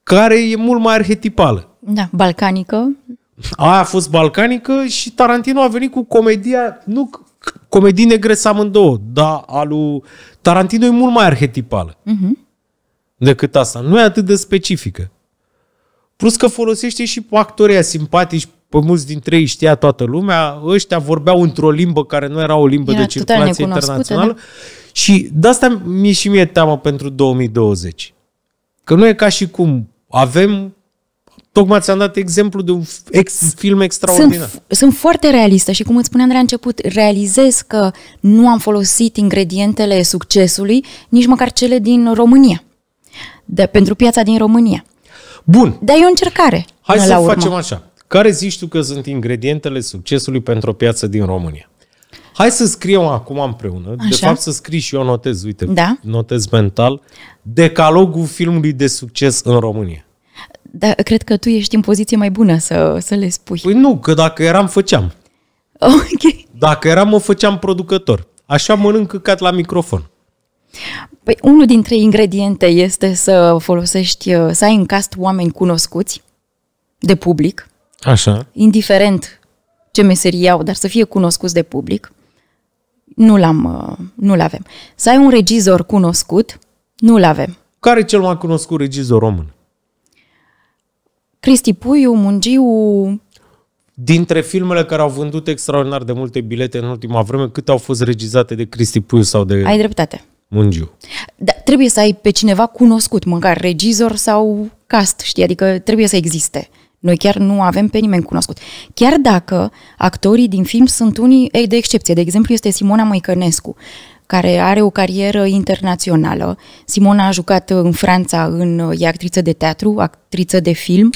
care e mult mai arhetipală. Da, balcanică. Aia a fost balcanică și Tarantino a venit cu comedia, nu comedii negre să amândouă, dar alu Tarantino e mult mai arhetipală uh-huh. Mhm. decât asta. Nu e atât de specifică. Plus că folosește și actorii simpatici, pe mulți dintre ei știa toată lumea, ăștia vorbeau într-o limbă care nu era o limbă era de circulație internațională. Da. Și de asta mi e și mie teamă pentru 2020. Că nu e ca și cum avem Tocmai ți-am dat exemplu de un ex- film extraordinar. Sunt, sunt foarte realistă și, cum îți spuneam de la început, realizez că nu am folosit ingredientele succesului, nici măcar cele din România, de, pentru piața din România. Bun. Dar e o încercare. Hai să urmă. facem așa. Care zici tu că sunt ingredientele succesului pentru o piață din România? Hai să scriem acum împreună, Așa. de fapt să scrii și eu notez, uite, da? notez mental, decalogul filmului de succes în România. Da, cred că tu ești în poziție mai bună să, să le spui. Păi nu, că dacă eram, făceam. (laughs) Ok. Dacă eram, o făceam producător. Așa mănânc căcat la microfon. Păi unul dintre ingrediente este să folosești, uh, să ai în cast oameni cunoscuți de public. Așa. Indiferent ce meserie au, dar să fie cunoscuți de public. Nu l-am, uh, nu l-avem. Să ai un regizor cunoscut, nu l-avem. Care e cel mai cunoscut regizor român? Cristi Puiu, Mungiu... Dintre filmele care au vândut extraordinar de multe bilete în ultima vreme, cât au fost regizate de Cristi Puiu sau de... Ai dreptate. Mungiu. Da, trebuie să ai pe cineva cunoscut, măcar regizor sau cast, știi? Adică trebuie să existe. Noi chiar nu avem pe nimeni cunoscut. Chiar dacă actorii din film sunt unii de excepție. De exemplu, este Simona Măicănescu care are o carieră internațională. Simona a jucat în Franța, în, e actriță de teatru, actriță de film,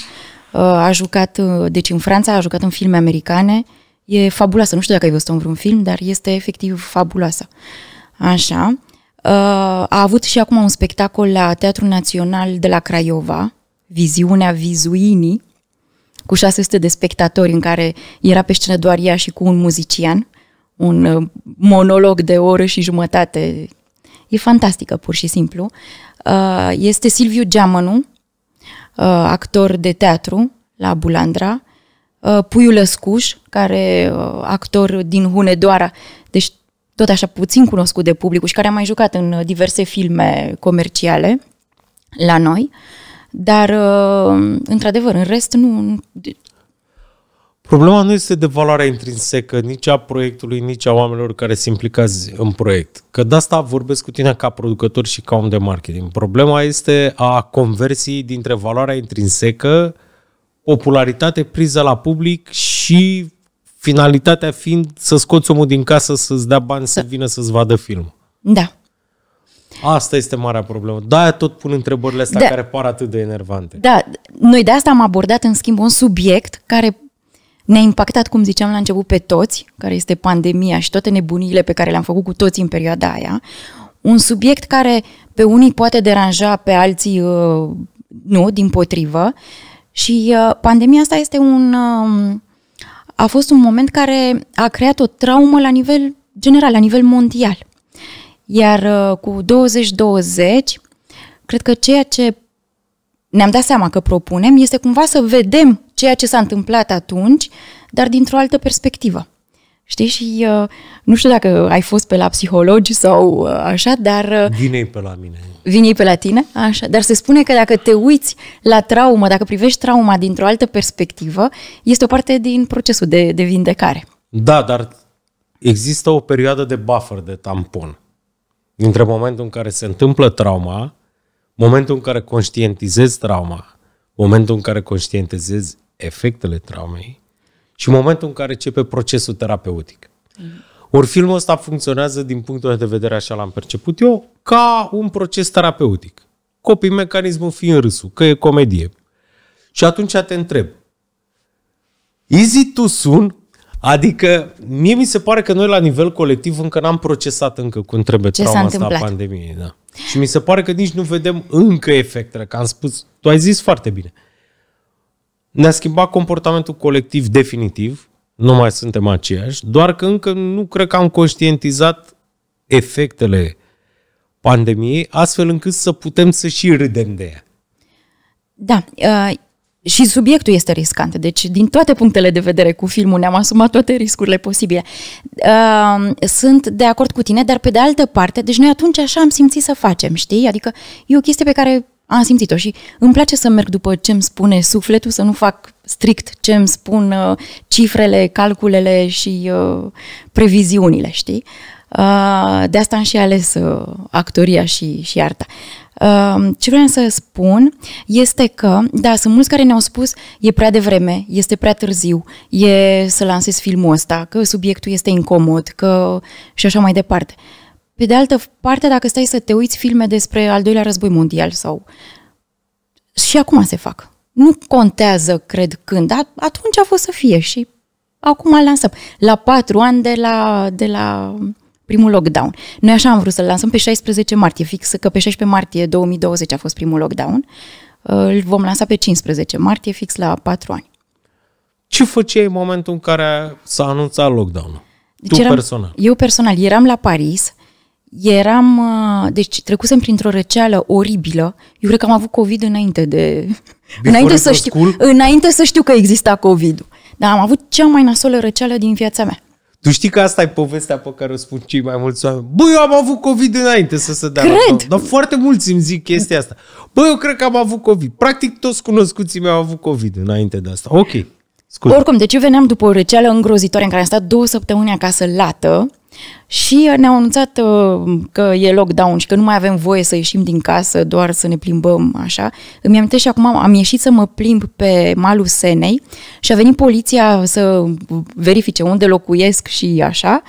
uh, a jucat, uh, deci în Franța a jucat în filme americane, e fabuloasă, nu știu dacă ai văzut-o în vreun film, dar este efectiv fabuloasă. Așa, uh, a avut și acum un spectacol la Teatrul Național de la Craiova, Viziunea Vizuinii, cu 600 de spectatori în care era pe scenă doar ea și cu un muzician un uh, monolog de o oră și jumătate. E fantastică, pur și simplu. Uh, este Silviu Geamănu, uh, actor de teatru la Bulandra, Puiul Lăscuș, care actor din Hunedoara, deci tot așa puțin cunoscut de publicul și care a mai jucat în diverse filme comerciale la noi, dar într-adevăr, în rest nu, Problema nu este de valoarea intrinsecă nici a proiectului, nici a oamenilor care se implicați în proiect. Că de asta vorbesc cu tine ca producător și ca om de marketing. Problema este a conversii dintre valoarea intrinsecă, popularitate, priză la public și finalitatea fiind să scoți omul din casă, să-ți dea bani, să da. vină să-ți vadă film. Da. Asta este marea problemă. Da, tot pun întrebările astea da. care par atât de enervante. Da, noi de asta am abordat în schimb un subiect care ne-a impactat, cum ziceam la început, pe toți, care este pandemia și toate nebunile pe care le-am făcut cu toți în perioada aia. Un subiect care pe unii poate deranja, pe alții uh, nu, din potrivă. Și uh, pandemia asta este un. Um, a fost un moment care a creat o traumă la nivel general, la nivel mondial. Iar uh, cu 2020, cred că ceea ce ne-am dat seama că propunem este cumva să vedem ceea ce s-a întâmplat atunci, dar dintr-o altă perspectivă. Știi? Și uh, nu știu dacă ai fost pe la psihologi sau uh, așa, dar... Uh, vine pe la mine. vine pe la tine, așa. Dar se spune că dacă te uiți la traumă, dacă privești trauma dintr-o altă perspectivă, este o parte din procesul de, de vindecare. Da, dar există o perioadă de buffer, de tampon. Dintre momentul în care se întâmplă trauma Momentul în care conștientizezi trauma, momentul în care conștientizezi efectele traumei și momentul în care începe procesul terapeutic. Mm-hmm. Ori filmul ăsta funcționează din punctul de vedere, așa l-am perceput eu, ca un proces terapeutic. Copii mecanismul în râsul, că e comedie. Și atunci te întreb, is it too soon Adică, mie mi se pare că noi la nivel colectiv încă n-am procesat încă cum trebuie Ce trauma asta a pandemiei. Da. Și mi se pare că nici nu vedem încă efectele, că am spus, tu ai zis foarte bine. Ne-a schimbat comportamentul colectiv definitiv, nu mai suntem aceiași, doar că încă nu cred că am conștientizat efectele pandemiei, astfel încât să putem să și râdem de ea. Da, uh, și subiectul este riscant, deci din toate punctele de vedere cu filmul ne-am asumat toate riscurile posibile. Uh, sunt de acord cu tine, dar pe de altă parte, deci noi atunci așa am simțit să facem, știi? Adică e o chestie pe care am simțit-o și îmi place să merg după ce îmi spune sufletul, să nu fac strict ce îmi spun uh, cifrele, calculele și uh, previziunile, știi? Uh, Ah, de asta am și ales uh, actoria și, și arta. Ah, ce vreau să spun este că, da, sunt mulți care ne-au spus e prea devreme, este prea târziu, e să lansezi filmul ăsta, că subiectul este incomod, că și așa mai departe. Pe de altă parte, dacă stai să te uiți filme despre al doilea război mondial sau... Și acum se fac. Nu contează, cred, când. Dar atunci a fost să fie și acum lansăm. La patru ani de la, de la primul lockdown. Noi așa am vrut să-l lansăm pe 16 martie, fix că pe 16 martie 2020 a fost primul lockdown. Îl vom lansa pe 15 martie, fix la 4 ani. Ce făceai în momentul în care s-a anunțat lockdown-ul? Deci tu eram, personal. Eu personal. Eram la Paris, eram, uh, deci trecusem printr-o răceală oribilă. Eu cred că am avut COVID înainte de... (laughs) înainte să, știu, school? înainte să știu că exista COVID-ul. Dar am avut cea mai nasolă răceală din viața mea. Tu știi că asta e povestea pe care o spun cei mai mulți oameni. Băi, eu am avut COVID înainte să se dea. Cred! Dar foarte mulți îmi zic chestia asta. Băi, eu cred că am avut COVID. Practic toți cunoscuții mei au avut COVID înainte de asta. Ok. Scuze. Oricum, deci eu veneam după o răceală îngrozitoare în care am stat două săptămâni acasă lată și ne-au anunțat uh, că e lockdown și că nu mai avem voie să ieșim din casă doar să ne plimbăm așa. Îmi amintesc și acum am ieșit să mă plimb pe malul Senei și a venit poliția să verifice unde locuiesc și așa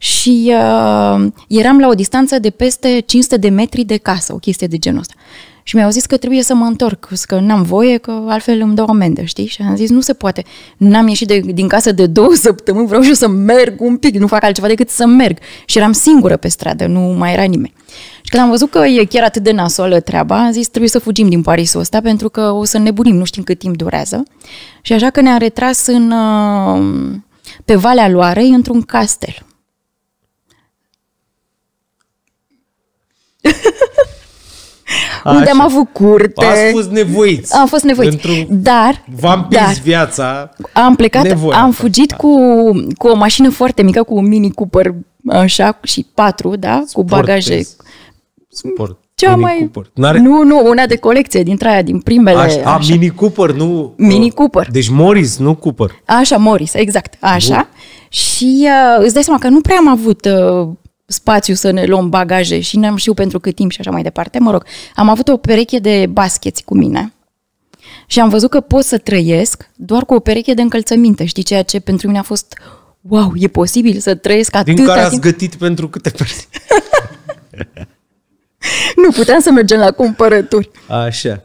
și uh, eram la o distanță de peste 500 de metri de casă, o chestie de genul ăsta. Și mi-au zis că trebuie să mă întorc, că n-am voie, că altfel îmi dau amendă, știi? Și am zis, nu se poate. N-am ieșit de, din casă de două (laughs) săptămâni, vreau și să merg un pic, nu fac altceva decât să merg. Și eram singură pe stradă, nu mai era nimeni. Și când am văzut că e chiar atât de nasoală treaba, am zis, trebuie să fugim din Parisul ăsta pentru că o să ne bunim, nu știm cât timp durează. Și așa că ne-am retras în, uh, pe Valea Loarei, într-un castel Așa. unde am avut curte. Ați fost nevoiți. Am fost nevoiți. Dar, v-am dar, viața Am plecat, nevoia. am fugit cu, cu o mașină foarte mică, cu un Mini Cooper, așa, și patru, da? Sport, cu bagaje. Sport cea Mini mai... Cooper. N-are... Nu, nu, una de colecție dintre aia, din primele. Așa, a, Mini Cooper, nu... Mini Cooper. Uh, deci Morris, nu Cooper. Așa, Morris, exact, așa. Bun. Și uh, îți dai seama că nu prea am avut uh, spațiu să ne luăm bagaje și n-am știut pentru cât timp și așa mai departe. Mă rog, am avut o pereche de basketi cu mine și am văzut că pot să trăiesc doar cu o pereche de încălțăminte, știi, ceea ce pentru mine a fost wow, e posibil să trăiesc atât. Din care ați timp... gătit pentru câte persoane. (laughs) nu, puteam să mergem la cumpărături. Așa.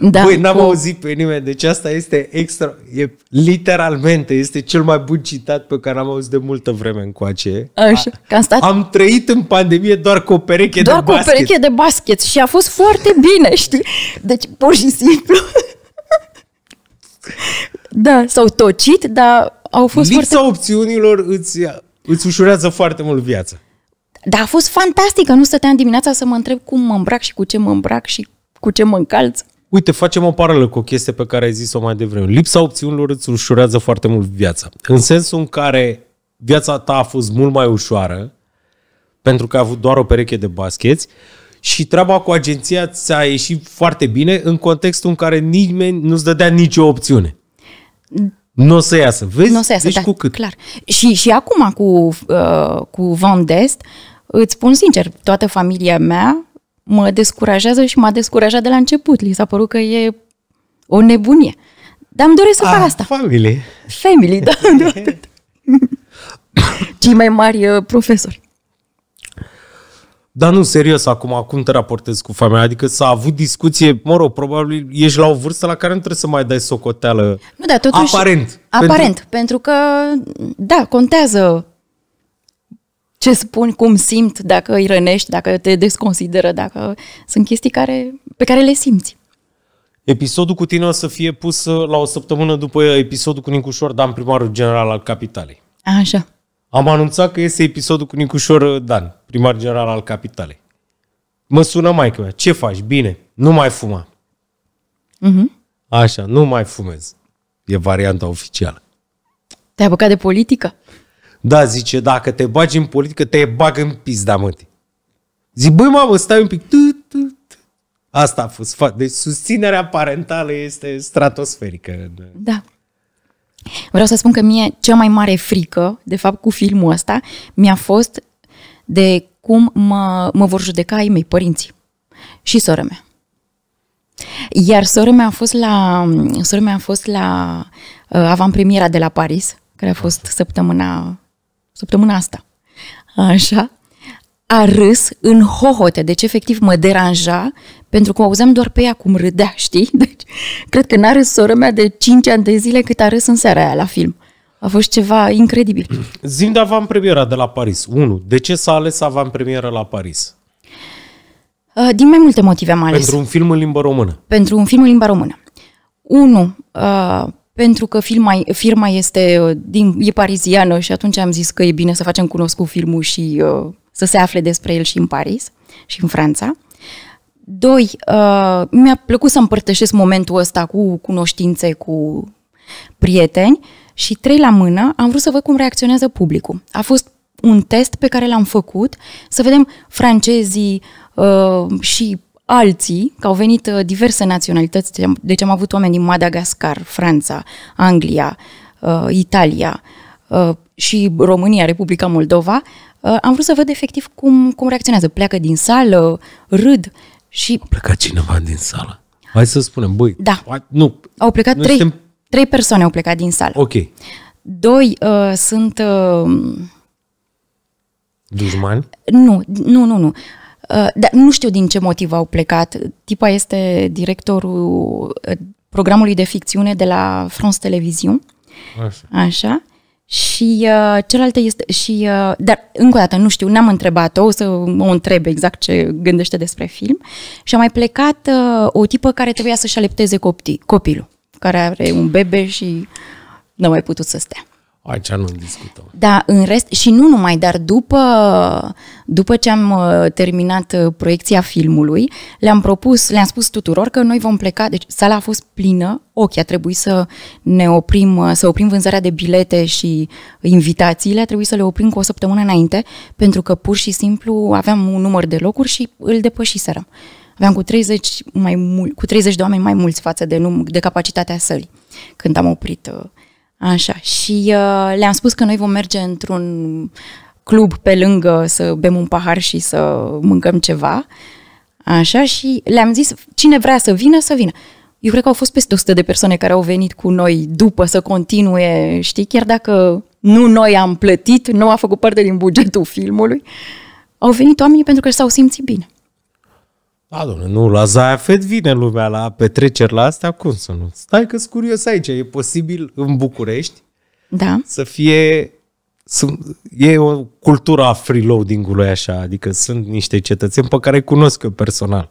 Da, Băi, n-am cu... auzit pe nimeni, deci asta este extra, e, literalmente, este cel mai bun citat pe care am auzit de multă vreme încoace. Așa, a, am, stat... am trăit în pandemie doar cu o pereche doar de basket. Doar cu o pereche de basket și a fost foarte bine, știi? Deci, pur și simplu. (laughs) da, s-au tocit, dar au fost Lipsa foarte... opțiunilor îți, îți ușurează foarte mult viața. Dar a fost fantastică, nu stăteam dimineața să mă întreb cum mă îmbrac și cu ce mă îmbrac și cu ce mă încalț. Uite, facem o paralelă cu o chestie pe care ai zis-o mai devreme. Lipsa opțiunilor îți ușurează foarte mult viața. În sensul în care viața ta a fost mult mai ușoară, pentru că ai avut doar o pereche de bascheți, și treaba cu agenția ți-a ieșit foarte bine în contextul în care nimeni nu-ți dădea nicio opțiune. Nu o să iasă, vezi? Nu o să iasă, da, cu cât? clar. Și, și acum cu, uh, cu Von Dest, îți spun sincer, toată familia mea mă descurajează și m-a descurajat de la început. Li s-a părut că e o nebunie. Dar îmi doresc să A, fac ah, asta. Family. Family, da. (laughs) da. Cei mai mari uh, profesori. Dar nu, serios, acum, acum te raportezi cu familia? Adică s-a avut discuție, mă rog, probabil ești la o vârstă la care nu trebuie să mai dai socoteală. Nu, dar totuși... Aparent. Aparent, pentru, pentru că, da, contează ce spun, cum simt, dacă îi rănești, dacă te desconsideră, dacă sunt chestii care, pe care le simți. Episodul cu tine o să fie pus uh, la o săptămână după episodul cu Nicușor Dan, primarul general al Capitalei. Așa. Am anunțat că este episodul cu Nicușor uh, Dan, primar general al Capitalei. Mă sună maică mea, ce faci? Bine, nu mai fuma. Uh-huh. Așa, nu mai fumez. E varianta oficială. Te-ai apucat de politică? Da, zice, dacă te bagi în politică, te bag în pizda, mă. Zic, băi, mamă, stai un pic. Tu, tu, tu. Asta a fost. Deci susținerea parentală este stratosferică. Da. Vreau să spun că mie cea mai mare frică, de fapt, cu filmul ăsta, mi-a fost de cum mă, mă vor judeca ai mei părinți și sora mea. Iar sora mea a fost la, sora mea a fost la uh, avant-premiera de la Paris, care a fost săptămâna săptămâna asta. Așa? A râs în hohote, deci efectiv mă deranja pentru că o auzeam doar pe ea cum râdea, știi? Deci, cred că n-a râs sora mea de 5 ani de zile cât a râs în seara aia la film. A fost ceva incredibil. (clears throat) Zim de avantpremiera de la Paris. 1. De ce s-a ales avantpremiera la Paris? Uh, din mai multe motive am ales. Pentru un film în limba română. Pentru un film în limba română. 1 pentru că firma, firma este uh, din, e pariziană și atunci am zis că e bine să facem cunoscut filmul și uh, să se afle despre el și în Paris și în Franța. Doi, uh, mi-a plăcut să împărtășesc momentul ăsta cu cunoștințe, cu prieteni și trei la mână, am vrut să văd cum reacționează publicul. A fost un test pe care l-am făcut, să vedem francezii uh, și alții, că au venit uh, diverse naționalități, deci am avut oameni din Madagascar, Franța, Anglia, uh, Italia uh, și România, Republica Moldova, am vrut să văd efectiv cum, cum reacționează. Pleacă din sală, râd și... plecat cineva din sală? Hai să spunem, băi, da. nu. Au plecat trei, suntem... trei persoane au plecat din sală. Ok. Doi uh, sunt... Uh, Dușmani? Nu, nu, nu, nu. Uh, dar nu știu din ce motiv au plecat. Tipa este directorul uh, programului de ficțiune de la France Television. Așa. Așa. Și uh, celălalt este și, uh, dar încă o dată, nu știu, n-am întrebat-o, o să mă întreb exact ce gândește despre film. Și a mai plecat uh, o tipă care trebuia să-și alepteze copii, copilul, care are un bebe și nu a mai putut să stea. Aici nu discutăm. Da, în rest, și nu numai, dar după, după ce am uh, terminat uh, proiecția filmului, le-am propus, le-am spus tuturor că noi vom pleca, deci sala a fost plină, ochi, a trebuit să ne oprim, uh, să oprim vânzarea de bilete și invitațiile, a trebuit să le oprim cu o săptămână înainte, pentru că pur și simplu aveam un număr de locuri și îl depășiserăm. Aveam cu 30, mai mul- cu 30 de oameni mai mulți față de, num- de capacitatea sălii când am oprit uh, Așa, și uh, le-am spus că noi vom merge într-un club pe lângă să bem un pahar și să mâncăm ceva. Așa, și le-am zis, cine vrea să vină, să vină. Eu cred că au fost peste 100 de persoane care au venit cu noi după să continue, știi, chiar dacă nu noi am plătit, nu a făcut parte din bugetul filmului, au venit oamenii pentru că s-au simțit bine. Da, domnule, nu, la Zaia Fed vine lumea la petreceri la astea, cum să nu? Stai că sunt curios aici, e posibil în București da. să fie sunt, e o cultură a freeloading-ului așa, adică sunt niște cetățeni pe care îi cunosc eu personal.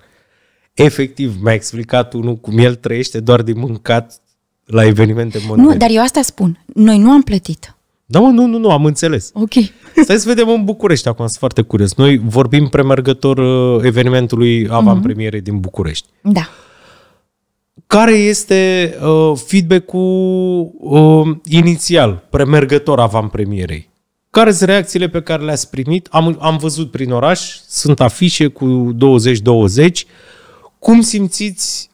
Efectiv, mi-a explicat unul cum el trăiește doar din mâncat la evenimente mondiale. Nu, dar eu asta spun. Noi nu am plătit. Da, mă, nu, nu, nu, am înțeles. Ok. (laughs) Stai să vedem în București acum, sunt foarte curios. Noi vorbim premergător uh, evenimentului avantpremiere mm-hmm. din București. Da. Care este uh, feedback-ul uh, inițial, premergător avantpremierei? Care sunt reacțiile pe care le-ați primit? Am, am văzut prin oraș, sunt afișe cu 20-20. Cum simțiți,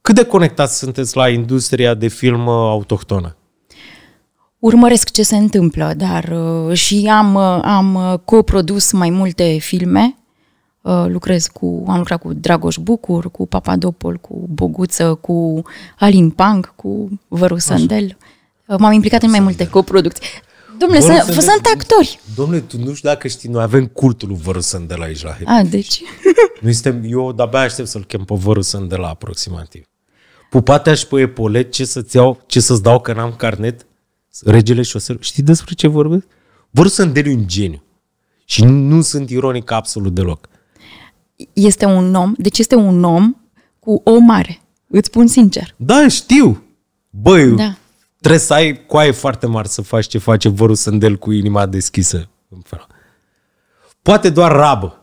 cât de conectați sunteți la industria de film uh, autohtonă? urmăresc ce se întâmplă, dar uh, și am, uh, am uh, coprodus mai multe filme. Lucrez cu, am lucrat cu Dragoș Bucur, cu Papadopol, cu Boguță, cu Alin Pang, cu Văru Sandel. M-am implicat Sandel. în mai multe coproducții. Domnule, Văru sunt, Sandel, sunt actori. Domnule, tu nu știu dacă știi, noi avem cultul lui Văru Sandel aici la Happy. A, deci. (laughs) Noi suntem, eu de-abia aștept să-l chem pe Văru Sandel aproximativ. Pupatea și pe epolet, ce să-ți iau, ce să-ți dau că n-am carnet, regele șoselor. Știi despre ce vorbesc? Vor să îndeli un geniu. Și nu sunt ironic absolut deloc. Este un om, deci este un om cu o mare. Îți spun sincer. Da, știu. Băi, da. trebuie să ai coaie foarte mare să faci ce face Vărul Sândel cu inima deschisă. Poate doar rabă.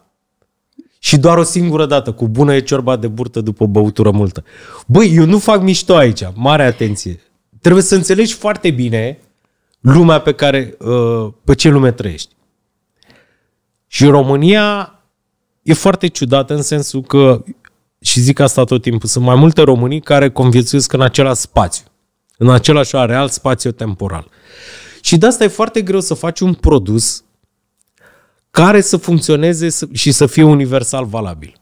Și doar o singură dată, cu bună e ciorba de burtă după băutură multă. Băi, eu nu fac mișto aici, mare atenție. Trebuie să înțelegi foarte bine lumea pe care, uh, pe ce lume trăiești. Și România e foarte ciudată în sensul că, și zic asta tot timpul, sunt mai multe românii care conviețuiesc în același spațiu, în același areal spațiu temporal Și de asta e foarte greu să faci un produs care să funcționeze și să fie universal valabil.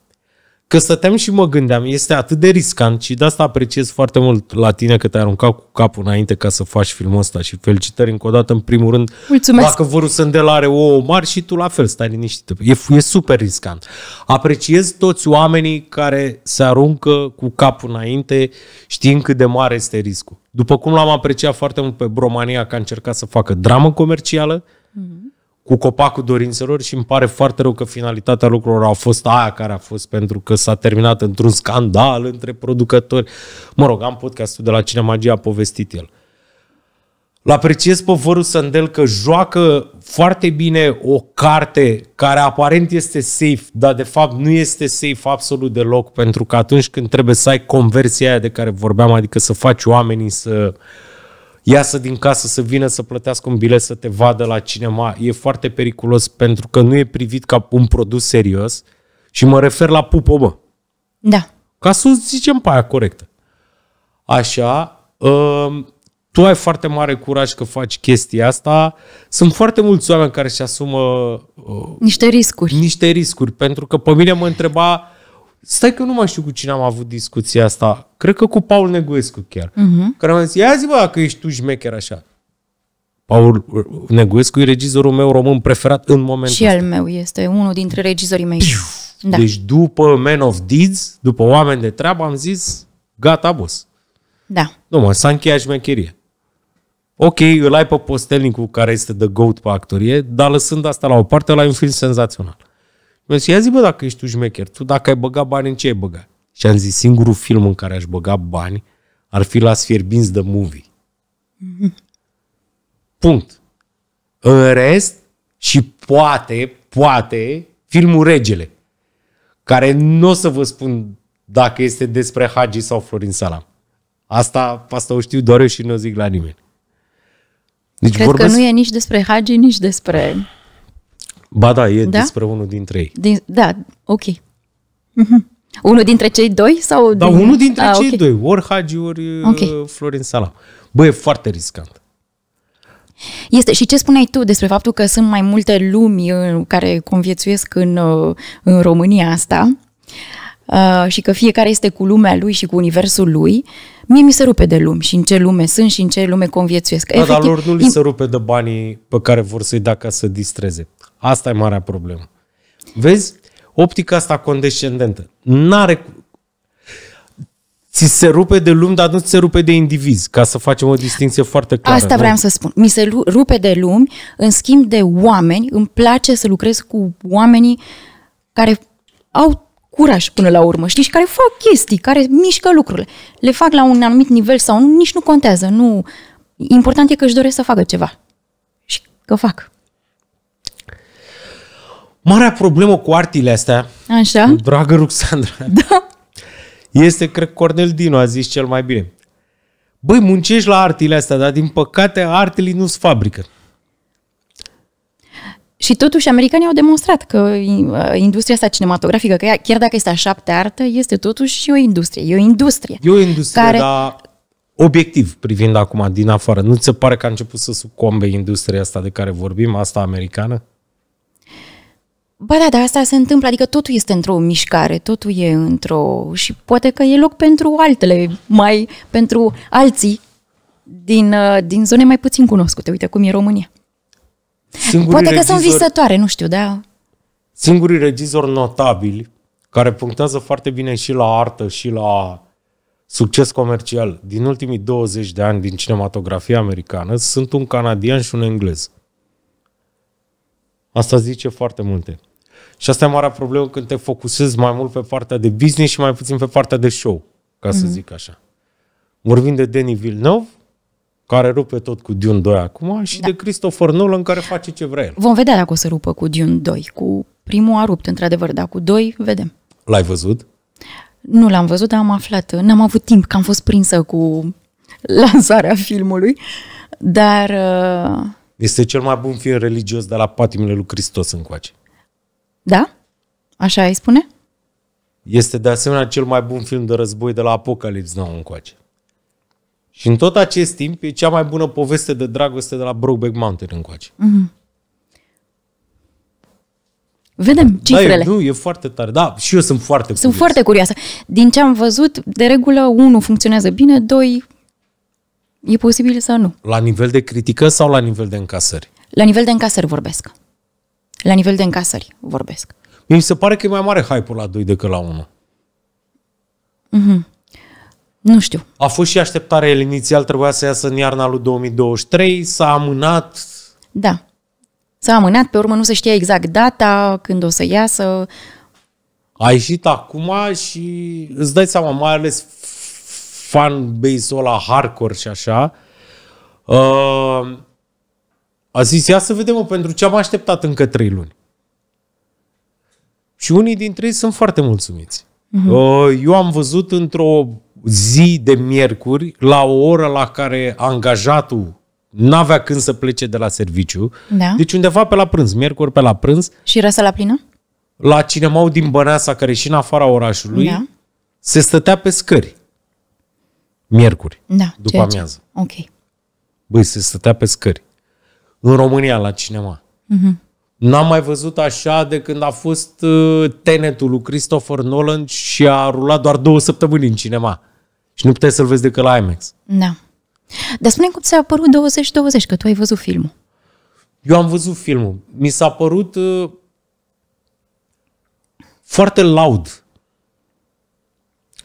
Că stăteam și mă gândeam, este atât de riscant și de asta apreciez foarte mult la tine că te-ai aruncat cu capul înainte ca să faci filmul ăsta și felicitări încă o dată, în primul rând, Mulțumesc. dacă vor să are o mari și tu la fel, stai liniștit. E, e super riscant. Apreciez toți oamenii care se aruncă cu capul înainte știind cât de mare este riscul. După cum l-am apreciat foarte mult pe Bromania că a încercat să facă dramă comercială, mm-hmm cu copacul dorințelor și îmi pare foarte rău că finalitatea lucrurilor a fost aia care a fost pentru că s-a terminat într-un scandal între producători. Mă rog, am podcastul de la Cine Magia a povestit el. L apreciez pe Sandel că joacă foarte bine o carte care aparent este safe, dar de fapt nu este safe absolut deloc, pentru că atunci când trebuie să ai conversia aia de care vorbeam, adică să faci oamenii să uh, iasă din casă, să vină să plătească un bilet, să te vadă la cinema. E foarte periculos pentru că nu e privit ca un produs serios și mă refer la pupă, mă. Da. Ca să zicem pe aia corectă. Așa, um, tu ai foarte mare curaj că faci chestia asta. Sunt foarte mulți oameni care își asumă... Uh, niște riscuri. Niște riscuri, pentru că pe mine mă întreba Stai că nu mai știu cu cine am avut discuția asta. Cred că cu Paul Neguescu chiar. Uh-huh. Care mi-a zis, ia zi bă, că ești tu șmecher așa. Paul Neguescu e regizorul meu român preferat în momentul Și ăsta. el meu este unul dintre regizorii mei. Piu! Da. Deci după Man of Deeds, după Oameni de Treabă, am zis, gata, boss. Da. Nu mă, s-a încheiat șmecherie. Ok, îl ai pe postelnicul care este the GOAT pe actorie, dar lăsând asta la o parte, la un film senzațional. Mi-a zis, ia zi bă dacă ești tu șmecher, tu dacă ai băgat bani în ce ai băgat? Și am zis, singurul film în care aș băga bani ar fi la Sfierbinți de Movie. Punct. În rest, și poate, poate, filmul Regele, care nu o să vă spun dacă este despre Hagi sau Florin Salam. Asta, asta o știu doar eu și nu o zic la nimeni. Deci Cred vorbesc... că nu e nici despre Hagi, nici despre Ba da, e da? despre unul dintre ei. Din, da, ok. Mm-hmm. Unul dintre cei doi? sau? Da, din... unul dintre ah, cei okay. doi. Ori Hagi, ori okay. Florin Salam. Bă, e foarte riscant. Este și ce spuneai tu despre faptul că sunt mai multe lumi uh, care conviețuiesc în, uh, în România asta uh, și că fiecare este cu lumea lui și cu universul lui, mie mi se rupe de lume și în ce lume sunt și în ce lume conviețuiesc. Da, Efectiv, dar lor nu li se rupe de banii pe care vor să-i dea ca să distreze. Asta e marea problemă. Vezi? Optica asta condescendentă. N-are... Ți se rupe de lume, dar nu ți se rupe de indivizi, ca să facem o distinție foarte clară. Asta vreau să spun. Mi se rupe de lumi, în schimb de oameni, îmi place să lucrez cu oamenii care au curaj până la urmă, știi, și care fac chestii, care mișcă lucrurile. Le fac la un anumit nivel sau nu, nici nu contează. Nu. Important e că își doresc să facă ceva. Și că fac. Marea problemă cu artile astea, Așa? dragă Ruxandra, (laughs) da. este, cred, Cornel Dino a zis cel mai bine. Băi, muncești la artile astea, dar din păcate artele nu-s fabrică. Și totuși americanii au demonstrat că uh, industria asta cinematografică, că chiar dacă este a șapte artă, este totuși și o industrie. E o industrie. E o industrie, care... dar obiectiv privind acum din afară. Nu ți se pare că a început să sucombe industria asta de care vorbim, asta americană? Ba da, dar asta se întâmplă, adică totul este într-o mișcare, totul e într-o... și poate că e loc pentru altele, mai pentru alții din, uh, din zone mai puțin cunoscute. Uite cum e România. Singurii poate că sunt visătoare, nu știu, da. Singurii regizori notabili care punctează foarte bine și la artă și la succes comercial din ultimii 20 de ani din cinematografia americană sunt un canadian și un englez. Asta zice foarte multe. Și asta e marea problemă când te focusezi mai mult pe partea de business și mai puțin pe partea de show, ca mm-hmm. să mhm. zic așa. Vorbim de Denis Villeneuve, care rupe tot cu Dune 2 acum, și da. de Christopher Nolan, care face ce vrea el. Vom vedea dacă o să rupă cu Dune 2. Cu primul a rupt, într-adevăr, dar cu 2 vedem. L-ai văzut? Nu l-am văzut, dar am aflat. N-am avut timp, că am fost prinsă cu lansarea filmului, dar... Uh, este cel mai bun film religios de la patimile lui Hristos încoace. Da? Așa îi spune? Este de asemenea cel mai bun film de război de la Apocalips Now încoace. Și în tot acest timp e cea mai bună poveste de dragoste de la Brokeback Mountain încoace. Mm-hmm. Vedem cifrele. Da, da, e, nu, e foarte tare. Da, și eu sunt foarte sunt curioasă. Sunt foarte curioasă. Din ce am văzut, de regulă, unul funcționează bine, doi e posibil să nu. La nivel de critică sau la nivel de încasări? La nivel de încasări vorbesc. La nivel de încasări vorbesc. Mi se pare că e mai mare hype-ul la 2 decât la 1. Mm-hmm. Nu știu. A fost și așteptarea el inițial, trebuia să iasă în iarna lui 2023, s-a amânat. Da. S-a amânat, pe urmă nu se știa exact data, când o să iasă. A ieșit acum și îți dai seama, mai ales fan base-ul ăla hardcore și așa, uh, a zis, ia să vedem, mă, pentru ce am așteptat încă trei luni. Și unii dintre ei sunt foarte mulțumiți. Uh-huh. Eu am văzut într-o zi de miercuri, la o oră la care angajatul n-avea când să plece de la serviciu, da. deci undeva pe la prânz, miercuri pe la prânz. Și răsă la plină? La cinemau din Băneasa, care și în afara orașului, da. se stătea pe scări. Miercuri, da, după amiază. Ok. Băi, se stătea pe scări în România la cinema. Mm-hmm. N-am mai văzut așa de când a fost uh, Tenetul lui Christopher Nolan și a rulat doar două săptămâni în cinema. Și nu puteai să-l vezi decât la IMAX. Da. Dar spune cum ți-a apărut 2020, că tu ai văzut filmul. Eu am văzut filmul. Mi s-a părut uh, foarte laud.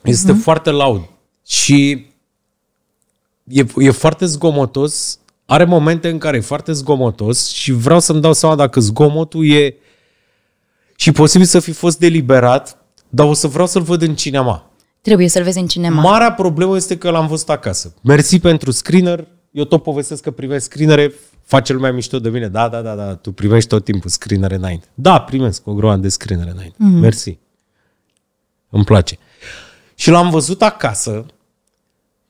Este uh-huh. foarte laud. Și e, e foarte zgomotos are momente în care e foarte zgomotos și vreau să-mi dau seama dacă zgomotul e și posibil să fi fost deliberat, dar o să vreau să-l văd în cinema. Trebuie să-l vezi în cinema. Marea problemă este că l-am văzut acasă. Mersi pentru screener. Eu tot povestesc că primesc screenere, face lumea mișto de mine. Da, da, da, da, tu primești tot timpul screenere înainte. Da, primesc o groană de screenere înainte. Mm-hmm. Mersi. Îmi place. Și l-am văzut acasă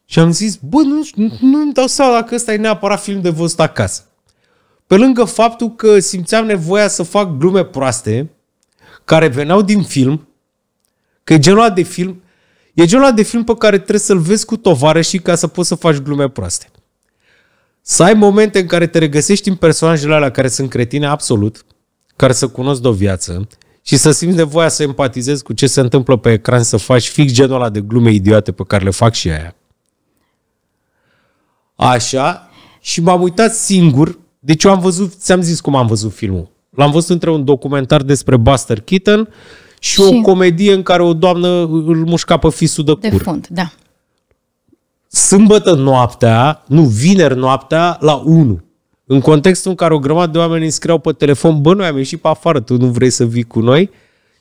și am zis, bă, nu, nu îmi dau seama dacă ăsta e neapărat film de văzut acasă. Pe lângă faptul că simțeam nevoia să fac glume proaste, care veneau din film, că e genul de film, e genul de film pe care trebuie să-l vezi cu tovarășii ca să poți să faci glume proaste. Să ai momente în care te regăsești în personajele alea care sunt cretine absolut, care să cunosc de o viață și să simți nevoia să empatizezi cu ce se întâmplă pe ecran, să faci fix genul ăla de glume idiote pe care le fac și aia. Așa. Și m-am uitat singur. Deci eu am văzut, ți-am zis cum am văzut filmul. L-am văzut între un documentar despre Buster Keaton și, și o comedie în care o doamnă îl mușca pe fisul de, de cur. De fund, da. Sâmbătă noaptea, nu, vineri noaptea, la 1. În contextul în care o grămadă de oameni îmi pe telefon, bă, noi am ieșit pe afară, tu nu vrei să vii cu noi?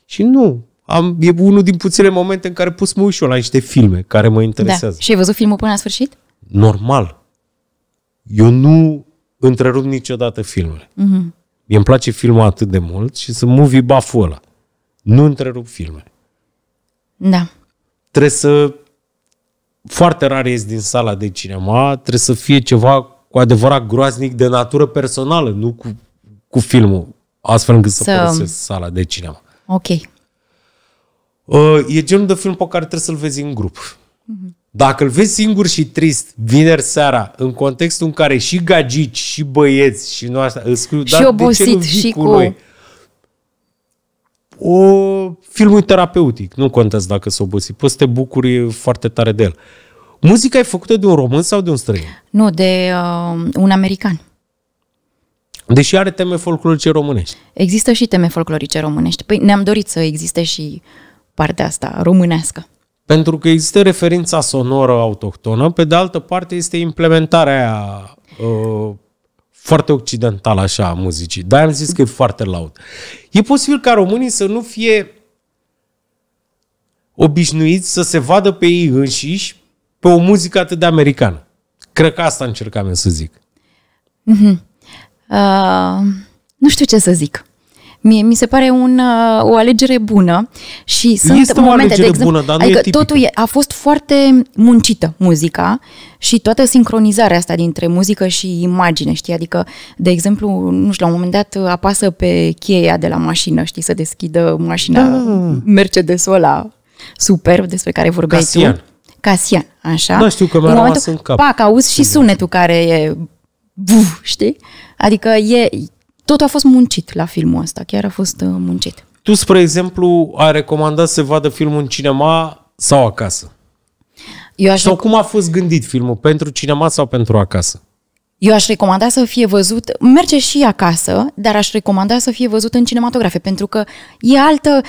Și nu, am, e unul din puținele momente în care pus mă și la niște filme care mă da. interesează. Da. Și ai văzut filmul până la sfârșit? Normal eu nu întrerup niciodată filmele. Mm-hmm. Mie îmi place filmul atât de mult și sunt movie buff ăla. Nu întrerup filmele. Da. Trebuie să... Foarte rar ies din sala de cinema, trebuie să fie ceva cu adevărat groaznic de natură personală, nu cu, cu filmul, astfel încât să, să părăsesc sala de cinema. Ok. Uh, e genul de film pe care trebuie să-l vezi în grup. Mm-hmm. Dacă îl vezi singur și trist vineri seara, în contextul în care și gagici, și băieți, și nu asta, îți scriu, și dar obosit, de ce nu și cu, cu noi? O, filmul terapeutic, nu contează dacă s-a obosit, poți să te bucuri foarte tare de el. Muzica e făcută de un român sau de un străin? Nu, de uh, un american. Deși are teme folclorice românești. Există și teme folclorice românești. Păi ne-am dorit să existe și partea asta românească. Pentru că există referința sonoră autohtonă, pe de altă parte este implementarea aia uh, foarte occidentală așa a muzicii. Dar am zis că e foarte laud. E posibil ca românii să nu fie obișnuiți să se vadă pe ei înșiși pe o muzică atât de americană. Cred că asta încercam eu să zic. Mm-hmm. Uh, nu știu ce să zic. Mie mi se pare un, uh, o alegere bună și sunt este momente, o alegere de exemplu, bună, dar nu adică e totul e, a fost foarte muncită muzica și toată sincronizarea asta dintre muzică și imagine, știi? Adică, de exemplu, nu știu, la un moment dat apasă pe cheia de la mașină, știi, să deschidă mașina da. da, da, da. Mercedes-ul ăla superb despre care vorbeai Casian. tu. Casian, așa. Da, știu că mi-a rămas în cap. Pac, auzi și sunetul care e... Buf, știi? Adică e, tot a fost muncit la filmul ăsta, chiar a fost uh, muncit. Tu, spre exemplu, ai recomandat să vadă filmul în cinema sau acasă? Eu aș sau rec... cum a fost gândit filmul? Pentru cinema sau pentru acasă? Eu aș recomanda să fie văzut, merge și acasă, dar aș recomanda să fie văzut în cinematografe, pentru că e altă,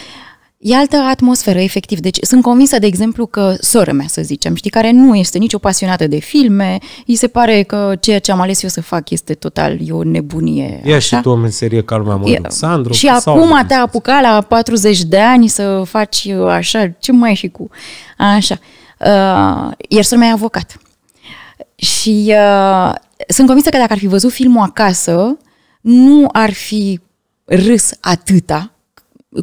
E altă atmosferă, efectiv. Deci sunt convinsă, de exemplu, că sora mea, să zicem, știi, care nu este nicio pasionată de filme, îi se pare că ceea ce am ales eu să fac este total, e o nebunie. Ia așa? și tu o meserie ca lumea, mă, Sandru. Și acum te-a apucat la 40 de ani să faci uh, așa, ce mai și cu... Așa. Uh, iar sora mea e avocat. Și uh, sunt convinsă că dacă ar fi văzut filmul acasă, nu ar fi râs atâta,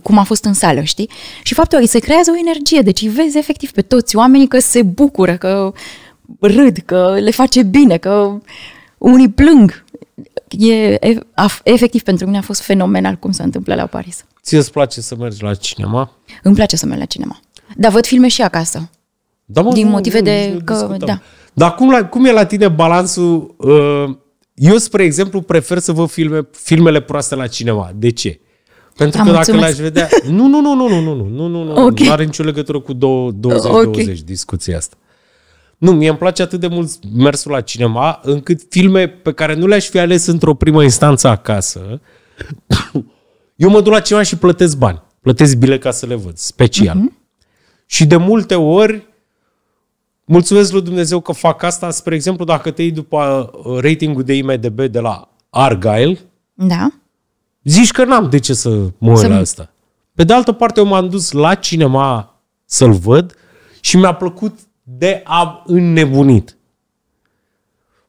cum a fost în sală, știi? Și faptul că se creează o energie, deci îi vezi efectiv pe toți oamenii că se bucură, că râd, că le face bine, că unii plâng. E, efectiv, pentru mine a fost fenomenal cum s-a întâmplat la Paris. Ți îți place să mergi la cinema? Îmi place să merg la cinema. Dar văd filme și acasă. Da, mă, din motive nu, de că... Da. Dar cum, la, cum e la tine balansul... Uh, eu, spre exemplu, prefer să văd filme, filmele proaste la cinema. De ce? Uh, pentru Am că dacă mulțumesc. l-aș vedea... Nu, nu, nu, nu, nu, nu, nu, nu, nu, okay. nu are nicio legătură cu 20-20 okay. discuția asta. Nu, mie îmi place atât de mult mersul la cinema, încât filme pe care nu le-aș fi ales într-o primă instanță acasă, eu mă duc la cinema și plătesc bani. Plătesc bile ca să le văd, special. Uh-huh. Și de multe ori, mulțumesc lui Dumnezeu că fac asta, spre exemplu, dacă te iei după uh, ratingul de IMDB de la Argyle, da zici că n-am de ce să mă uit la asta. Pe de altă parte, eu m-am dus la cinema să-l văd și mi-a plăcut de a înnebunit.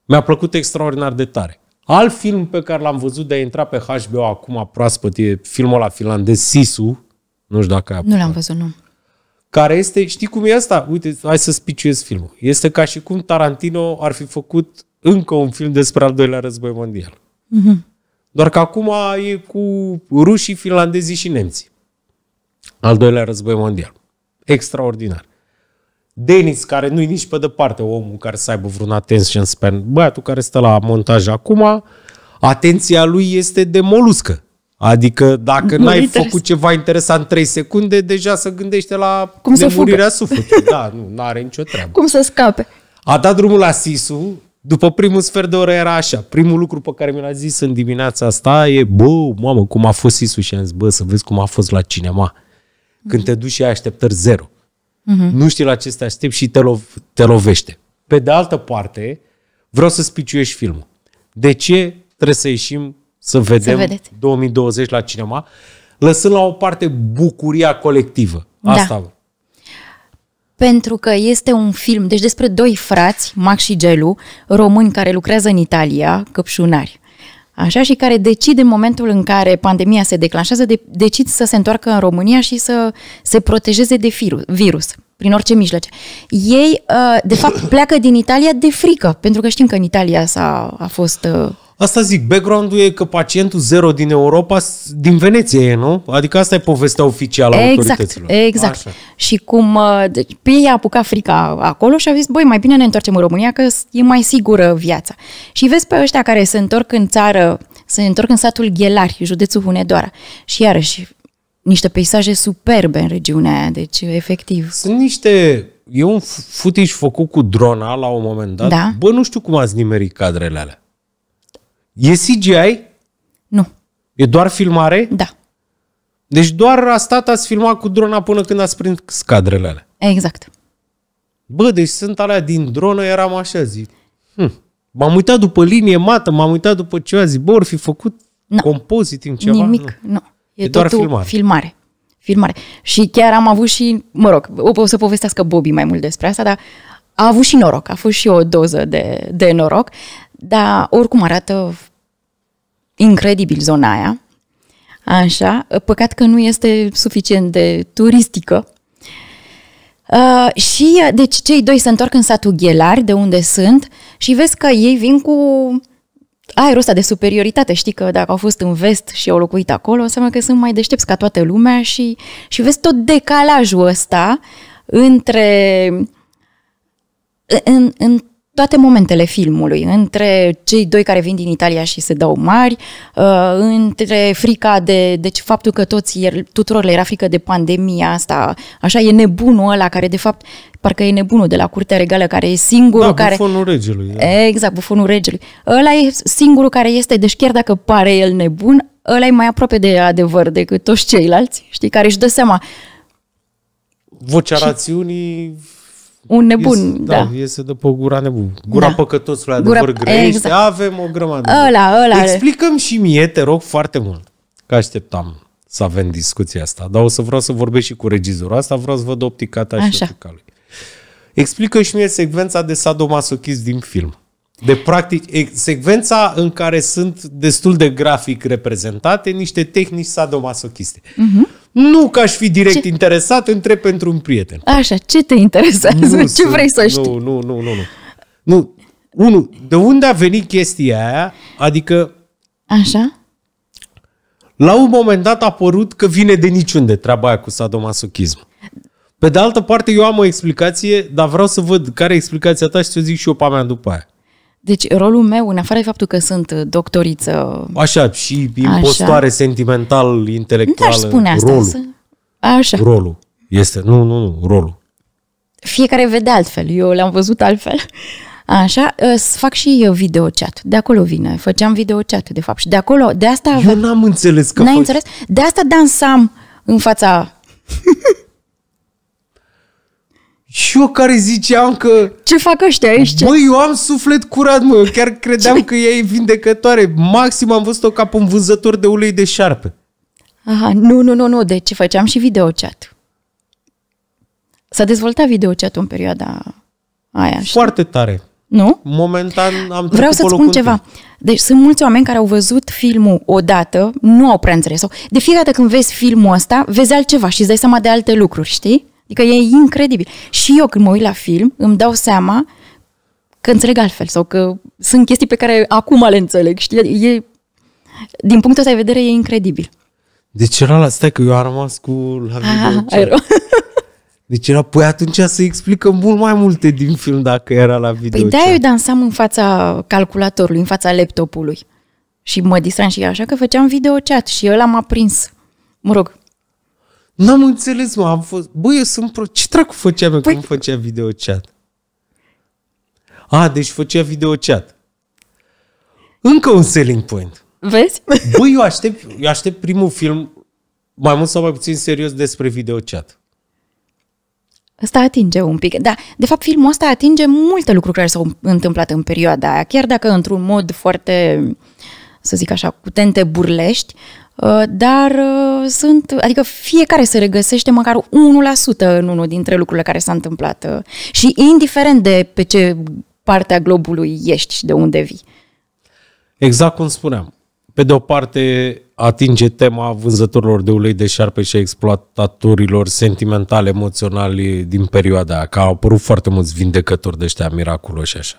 Mi-a plăcut extraordinar de tare. Alt film pe care l-am văzut de a intra pe HBO acum proaspăt e filmul la finlandez Sisu. Nu știu dacă ai apucat. Nu l-am văzut, nu. Care este, știi cum e asta? Uite, hai să spiciuiesc filmul. Este ca și cum Tarantino ar fi făcut încă un film despre al doilea război mondial. Mm-hmm. Doar că acum e cu rușii, finlandezii și nemții. Al doilea război mondial. Extraordinar. Denis, care nu-i nici pe departe omul care să aibă vreun attention span, băiatul care stă la montaj acum, atenția lui este de moluscă. Adică dacă nu n-ai interes. făcut ceva interesant în 3 secunde, deja se gândește la Cum nemurirea să sufletului. Da, nu are nicio treabă. Cum să scape. A dat drumul la Sisu, după primul sfert de oră era așa. Primul lucru pe care mi l-a zis în dimineața asta e, bă, mamă, cum a fost Isus și am zis, bă, să vezi cum a fost la cinema. Când te duci și ai așteptări zero. Uh-huh. Nu știi la ce te aștepți și te, lov- te lovește. Pe de altă parte, vreau să spiciuiești filmul. De ce trebuie să ieșim să vedem să 2020 la cinema? Lăsând la o parte bucuria colectivă. Da. Asta da. Pentru că este un film, deci despre doi frați, Max și Gelu, români care lucrează în Italia, căpșunari. Așa și care decid în momentul în care pandemia se declanșează, de, decid să se întoarcă în România și să se protejeze de virus, virus prin orice mijloace. Ei, uh, de fapt, pleacă din Italia de frică, pentru că știm că în Italia s-a, a fost uh, Asta zic, background-ul e că pacientul zero din Europa, din Veneția e, nu? Adică asta e povestea oficială a exact, autorităților. Exact, exact. Și cum uh, deci, pe ei a apucat frica acolo și a zis, băi, mai bine ne întoarcem în România că e mai sigură viața. Și vezi pe ăștia care se întorc în țară, se întorc în satul Ghelari, județul Hunedoara. Și iarăși, niște peisaje superbe în regiunea aia, deci efectiv. Sunt niște e un footage făcut cu drona la un moment dat. Da? Bă, nu știu cum ați nimerit cadrele alea. E CGI? Nu. E doar filmare? Da. Deci doar a stat, ați filmat cu drona până când ați prins cadrele alea. Exact. Bă, deci sunt alea din dronă, eram așa, zic. Hm. M-am uitat după linie mată, m-am uitat după a zis, bă, fi făcut no. compoziting ceva? Nimic, nu. No. E, e doar filmare. filmare. Filmare. Și chiar am avut și, mă rog, o, o să povestească Bobby mai mult despre asta, dar a avut și noroc, a fost și o doză de, de noroc. Dar oricum arată incredibil zona aia. Așa, păcat că nu este suficient de turistică. Uh, și, uh, deci, cei doi se întorc în satul Ghelar, de unde sunt, și vezi că ei vin cu aerul ăsta de superioritate. Știi că dacă au fost în vest și au locuit acolo, înseamnă că sunt mai deștepți ca toată lumea și, și vezi tot decalajul ăsta între... În, în, toate momentele filmului, între cei doi care vin din Italia și se dau mari, uh, între frica de, deci faptul că toți, er, tuturor le era frică de pandemia asta, așa e nebunul ăla care de fapt, parcă e nebunul de la Curtea Regală care e singurul da, care... bufonul regelui. Da. Exact, bufonul regelui. Ăla e singurul care este, deci chiar dacă pare el nebun, ăla e mai aproape de adevăr decât toți ceilalți, știi, care își dă seama. Vocea și... rațiunii un nebun. Iese, da, da, iese de pe gura nebun. Gura da. păcătos la gura, adevăr grăiește. Exact. Avem o grămadă. Ăla, ăla. Explicăm și mie, te rog, foarte mult. Că așteptam să avem discuția asta. Dar o să vreau să vorbesc și cu regizorul asta, vreau să văd optica ta Așa. și optica lui. Explică și mie secvența de sadomasochist din film. De practic, secvența în care sunt destul de grafic reprezentate niște tehnici sadomasochiste. Uh-huh. Nu că aș fi direct ce? interesat, întreb pentru un prieten. Așa, ce te interesează? Nu (laughs) ce vrei să știi? Nu, nu, nu, nu. nu. nu unu, de unde a venit chestia aia? Adică... Așa? La un moment dat a apărut că vine de niciunde treaba aia cu sadomasochism. Pe de altă parte, eu am o explicație, dar vreau să văd care e explicația ta și să zic și eu pe mea după aia. Deci rolul meu, în afară de faptul că sunt uh, doctoriță... Așa, și impostoare așa. sentimental, intelectuală. Nu aș spune asta. Rolul. Să... Așa. Rolul. Este, nu, nu, nu, rolul. Fiecare vede altfel. Eu l-am văzut altfel. Așa, uh, să fac și eu video chat. De acolo vine. Făceam video chat, de fapt. Și de acolo, de asta... Eu n-am înțeles că... N-ai înțeles? De asta dansam în fața și eu care ziceam că... Ce fac ăștia aici? Băi, eu am suflet curat, mă. Eu chiar (laughs) credeam Ce? că ea e vindecătoare. Maxim am văzut-o ca pe un vânzător de ulei de șarpe. Aha, nu, nu, nu, nu. De Deci ce făceam și video chat. S-a dezvoltat video chat în perioada aia. Știu? Foarte tare. Nu? Momentan am Vreau să spun ceva. Tine. Deci sunt mulți oameni care au văzut filmul odată, nu au prea înțeles. De fiecare dată când vezi filmul ăsta, vezi altceva și îți dai seama de alte lucruri, știi? Adică e incredibil. Și eu când mă uit la film, îmi dau seama că înțeleg altfel sau că sunt chestii pe care acum le înțeleg. Știi? Adică e, din punctul ăsta de vedere e incredibil. Deci era la... Stai că eu am rămas cu la ah, video. (laughs) Deci era, păi atunci să explicăm mult mai multe din film dacă era la video. Păi da, eu dansam în fața calculatorului, în fața laptopului. Și mă distram și așa că făceam video chat și el m-a prins. Mă rog, N-am înțeles, mă, am fost... Bă, eu sunt pro... Ce dracu făcea, eu păi... când făcea video chat? A, deci făcea video chat. Încă un selling point. Vezi? Bă, eu aștept, eu aștept primul film mai mult sau mai puțin serios despre video chat. Ăsta atinge un pic. Da, de fapt, filmul ăsta atinge multe lucruri care s-au întâmplat în perioada aia, chiar dacă într-un mod foarte, să zic așa, cu tente burlești, Uh, dar uh, sunt, adică fiecare se regăsește măcar 1% în unul dintre lucrurile care s-a întâmplat uh, și indiferent de pe ce parte a globului ești și de unde vii. Exact cum spuneam. Pe de o parte atinge tema vânzătorilor de ulei de șarpe și a exploatatorilor sentimentale, emoționali din perioada aia, că au apărut foarte mulți vindecători de ăștia miraculoși așa.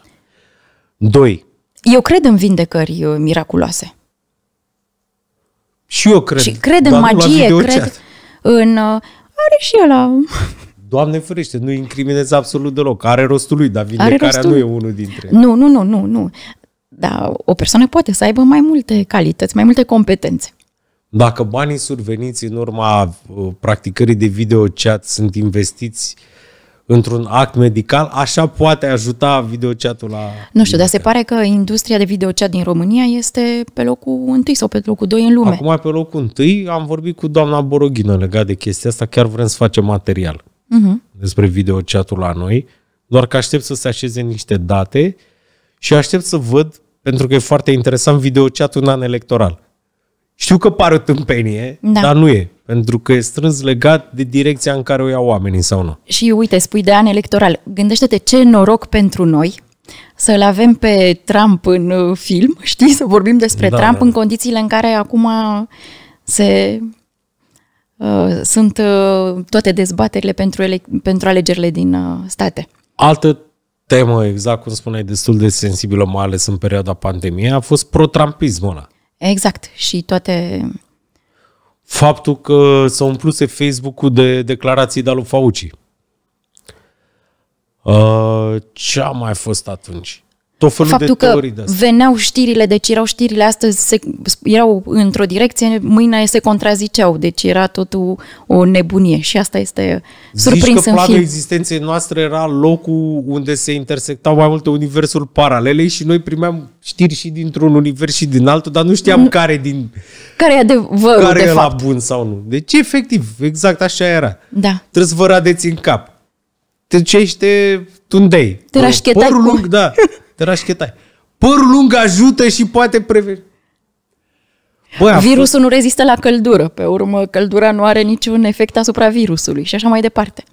Doi. Eu cred în vindecări miraculoase. Și eu cred. Și cred în magie, cred în... Uh, are și ăla... Uh, Doamne ferește, nu incriminez absolut deloc. Are rostul lui, dar vindecarea rostul... nu e unul dintre Nu, nu, nu, nu, nu. Dar o persoană poate să aibă mai multe calități, mai multe competențe. Dacă banii surveniți în urma uh, practicării de video chat sunt investiți uh, într-un act medical, așa poate ajuta videochatul la... Nu știu, dar se pare că industria de videochat din România este pe locul întâi sau pe locul doi în lume. Acum pe locul întâi am vorbit cu doamna Boroghină legat de chestia asta, chiar vrem să facem material uh-huh. despre videochatul la noi, doar că aștept să se așeze niște date și aștept să văd, pentru că e foarte interesant, videochatul în an electoral. Știu că pare o tâmpenie, da. dar nu e. Pentru că e strâns legat de direcția în care o iau oamenii sau nu. Și uite, spui de an electoral. Gândește-te ce noroc pentru noi să-l avem pe Trump în uh, film, (laughs) știi? Să vorbim despre da, Trump da. în condițiile în care acum se uh, sunt uh, toate dezbaterile pentru, ele, pentru alegerile din uh, state. Altă temă, exact cum spuneai, destul de sensibilă, mai ales în perioada pandemiei, a fost pro-trumpismul ăla. Exact. Și toate... Faptul că s-a umpluse Facebook-ul de declarații de lui Fauci. Uh, ce a mai fost atunci? tot felul faptul de că de veneau știrile, deci erau știrile astăzi, se, erau într-o direcție, mâine se contraziceau, deci era totul o nebunie și asta este surprins Zici că în plaga film. existenței noastre era locul unde se intersectau mai multe universuri paralele și noi primeam știri și dintr-un univers și din altul, dar nu știam N- care din... Care e adevărul, Care de e fapt. la bun sau nu. Deci, efectiv, exact așa era. Da. Trebuie să vă radeți în cap. Te cește tundei. Te rașchetai cu... lung, da. (laughs) de rașchetai. Părul lung ajută și poate preveni. Bă, Virusul nu rezistă la căldură. Pe urmă, căldura nu are niciun efect asupra virusului și așa mai departe.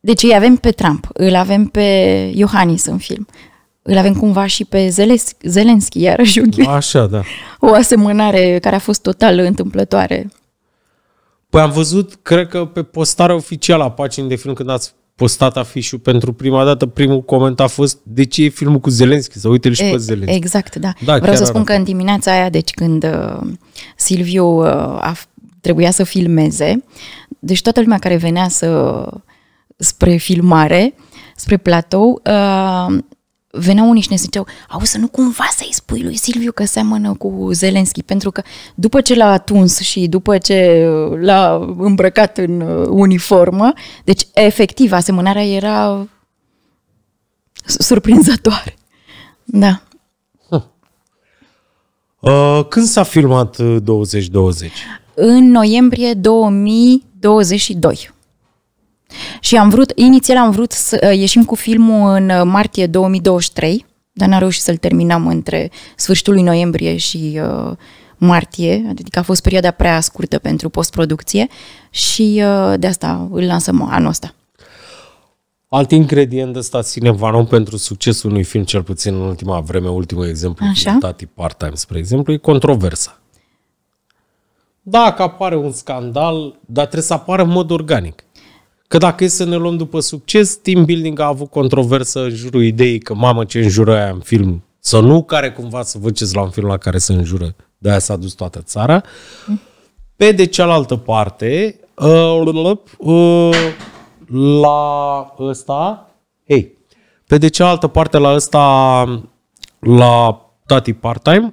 Deci îi avem pe Trump, îl avem pe Iohannis în film, îl avem cumva și pe Zeles- Zelenski, iarăși un Așa, da. O asemănare care a fost total întâmplătoare. Păi am văzut, cred că pe postarea oficială a paginii de film, când ați postat afișul pentru prima dată, primul coment a fost de ce e filmul cu Zelenski, să uite-l și e, pe Zelenski. Exact, da. da Vreau să spun arată. că în dimineața aia, deci când uh, Silviu uh, a, trebuia să filmeze, deci toată lumea care venea să spre filmare, spre platou, uh, veneau unii și ne ziceau, au să nu cumva să-i spui lui Silviu că seamănă cu Zelenski, pentru că după ce l-a atuns și după ce uh, l-a îmbrăcat în uh, uniformă, deci efectiv asemănarea era surprinzătoare. Da. Hm. Uh, când s-a filmat 2020? Uh, în noiembrie 2022. Și am vrut, inițial am vrut să uh, ieșim cu filmul în uh, martie 2023, dar n-am reușit să-l terminăm între sfârșitul lui noiembrie și uh, martie, adică a fost perioada prea scurtă pentru postproducție și uh, de asta îl lansăm anul ăsta. Alt ingredient ăsta ține vanon pentru succesul unui film, cel puțin în ultima vreme, ultimul exemplu, Tati Part-Time, spre exemplu, e controversa. Dacă apare un scandal, dar trebuie să apară în mod organic. Că dacă e să ne luăm după succes, team building a avut controversă în jurul ideii că mamă ce înjură aia în film. Să nu care cumva să vă la un film la care se înjură. De aia s-a dus toată țara. Pe de cealaltă parte, uh, la ăsta, hei, pe de cealaltă parte la ăsta, la tati part-time,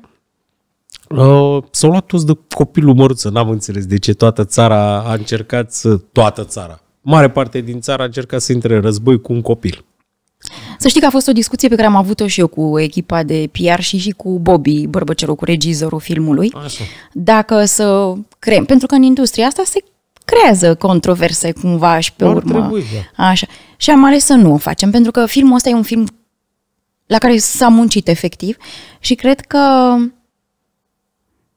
uh, s-au luat toți de copilul măruță, n-am înțeles de ce toată țara a încercat să... Toată țara mare parte din țară a încercat să intre în război cu un copil. Să știi că a fost o discuție pe care am avut-o și eu cu echipa de PR și și cu Bobby Bărbăceru, cu regizorul filmului. Așa. Dacă să creăm, pentru că în industria asta se creează controverse cumva și pe Or urmă. Trebuie. da. Așa. Și am ales să nu o facem, pentru că filmul ăsta e un film la care s-a muncit efectiv și cred că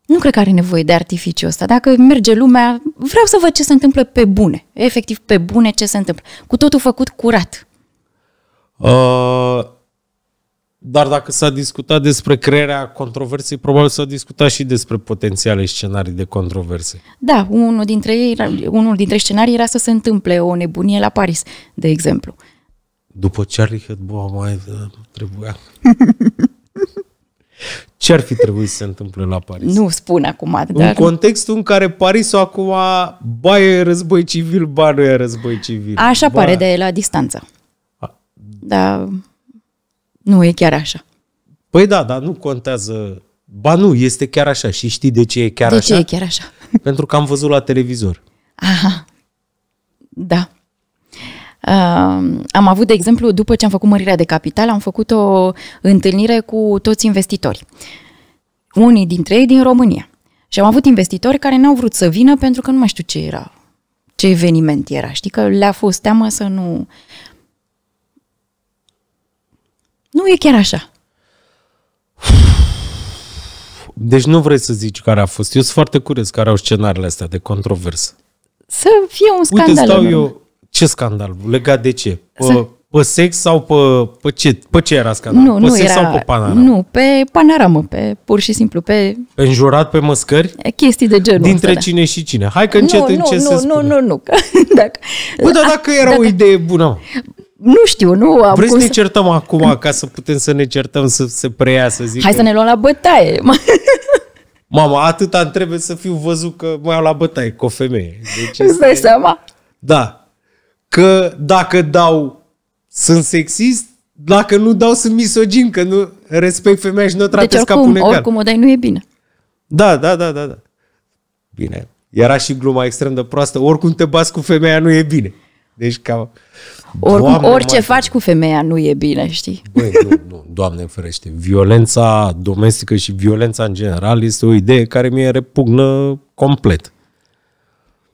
nu cred că are nevoie de artificiul ăsta. Dacă merge lumea, vreau să văd ce se întâmplă pe bune. Efectiv, pe bune ce se întâmplă. Cu totul făcut curat. Uh, dar dacă s-a discutat despre crearea controversei, probabil s-a discutat și despre potențiale scenarii de controverse. Da, unul dintre, ei, unul dintre scenarii era să se întâmple o nebunie la Paris, de exemplu. După Charlie Hebdo mai uh, trebuia. (laughs) Ce ar fi trebuit să se întâmple la Paris? Nu spun acum. Dar... În contextul în care Parisul acum, ba e război civil, ba nu e război civil. Așa ba... pare de la distanță. A... Dar nu e chiar așa. Păi da, dar nu contează. Ba nu, este chiar așa. Și știi de ce e chiar de așa? De ce e chiar așa? Pentru că am văzut la televizor. Aha. Da am avut, de exemplu, după ce am făcut mărirea de capital, am făcut o întâlnire cu toți investitorii, Unii dintre ei din România. Și am avut investitori care n-au vrut să vină pentru că nu mai știu ce era, ce eveniment era. Știi că le-a fost teamă să nu... Nu e chiar așa. Deci nu vrei să zici care a fost. Eu sunt foarte curios care au scenariile astea de controversă. Să fie un scandal. Uite, stau eu, ce scandal? Legat de ce? Pe, pe sex sau pe, pe, ce, pe ce era scandalul? Nu, pe nu sex era, sau pe panaramă? Nu, pe panaramă, pe, pur și simplu, pe... Pe înjurat, pe măscări? Chestii de genul Dintre ăsta, da. cine da. și cine? Hai că încet, nu, încet nu, se nu, spune. Nu, nu, nu, că, (laughs) dacă... Bă, dar dacă era dacă, o idee bună... Nu știu, nu am Vreți să ne certăm acum ca să putem să ne certăm să se preia, să zic. Hai că... să ne luăm la bătaie. (laughs) Mama, atâta trebuie să fiu văzut că mă iau la bătaie cu o femeie. Deci Îți dai seama? Da, că dacă dau sunt sexist, dacă nu dau sunt misogin, că nu respect femeia și nu o tratez deci, oricum, ca punecar. oricum o dai nu e bine. Da, da, da, da. da. Bine. Era și gluma extrem de proastă. Oricum te bați cu femeia nu e bine. Deci ca... Oricum, doamne, orice mai... faci cu femeia nu e bine, știi? Băi, nu, nu, doamne ferește. Violența domestică și violența în general este o idee care mi-e repugnă complet.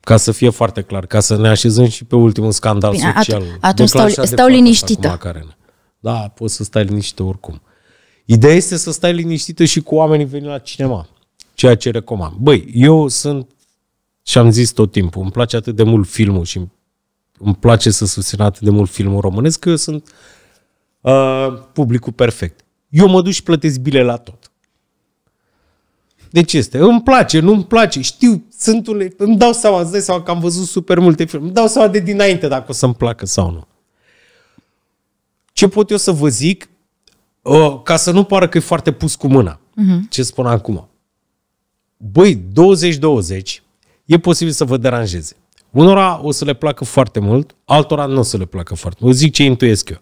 Ca să fie foarte clar, ca să ne așezăm și pe ultimul scandal Bine, social. At- atunci stau, stau liniștită. Acum, da, poți să stai liniștită oricum. Ideea este să stai liniștită și cu oamenii veniți la cinema, ceea ce recomand. Băi, eu sunt și am zis tot timpul, îmi place atât de mult filmul și îmi place să susțin atât de mult filmul românesc că eu sunt uh, publicul perfect. Eu mă duc și plătesc bile la tot. Deci este, îmi place, nu-mi place, știu sunt unele, îmi dau seama, îți dai seama că am văzut super multe filme, îmi dau seama de dinainte dacă o să-mi placă sau nu. Ce pot eu să vă zic, uh, ca să nu pară că e foarte pus cu mâna, uh-huh. ce spun acum. Băi, 20-20 e posibil să vă deranjeze. Unora o să le placă foarte mult, altora nu o să le placă foarte mult. O zic ce intuiesc eu.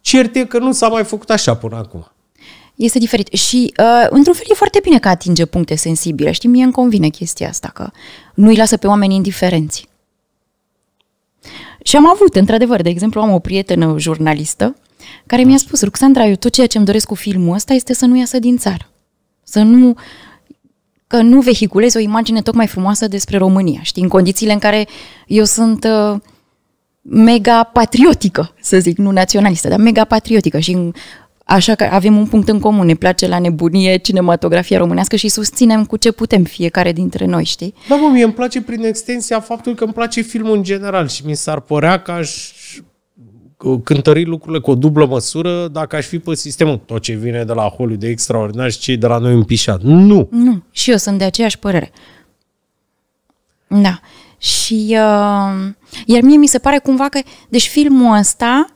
Cert e că nu s-a mai făcut așa până acum. Este diferit. Și, uh, într-un fel, e foarte bine că atinge puncte sensibile. Știi, mie îmi convine chestia asta, că nu-i lasă pe oameni indiferenți. Și am avut, într-adevăr, de exemplu, am o prietenă jurnalistă care mi-a spus, Ruxandra, eu tot ceea ce îmi doresc cu filmul ăsta este să nu iasă din țară. Să nu că nu vehiculez o imagine tocmai frumoasă despre România, știi, în condițiile în care eu sunt uh, mega patriotică, să zic, nu naționalistă, dar mega patriotică și în Așa că avem un punct în comun, ne place la nebunie cinematografia românească și susținem cu ce putem fiecare dintre noi, știi? Da, mă, mie îmi place prin extensia faptul că îmi place filmul în general și mi s-ar părea că aș cântări lucrurile cu o dublă măsură dacă aș fi pe sistemul tot ce vine de la Hollywood de extraordinar și cei de la noi împișat. Nu! Nu, și eu sunt de aceeași părere. Da. Și uh, iar mie mi se pare cumva că, deci filmul ăsta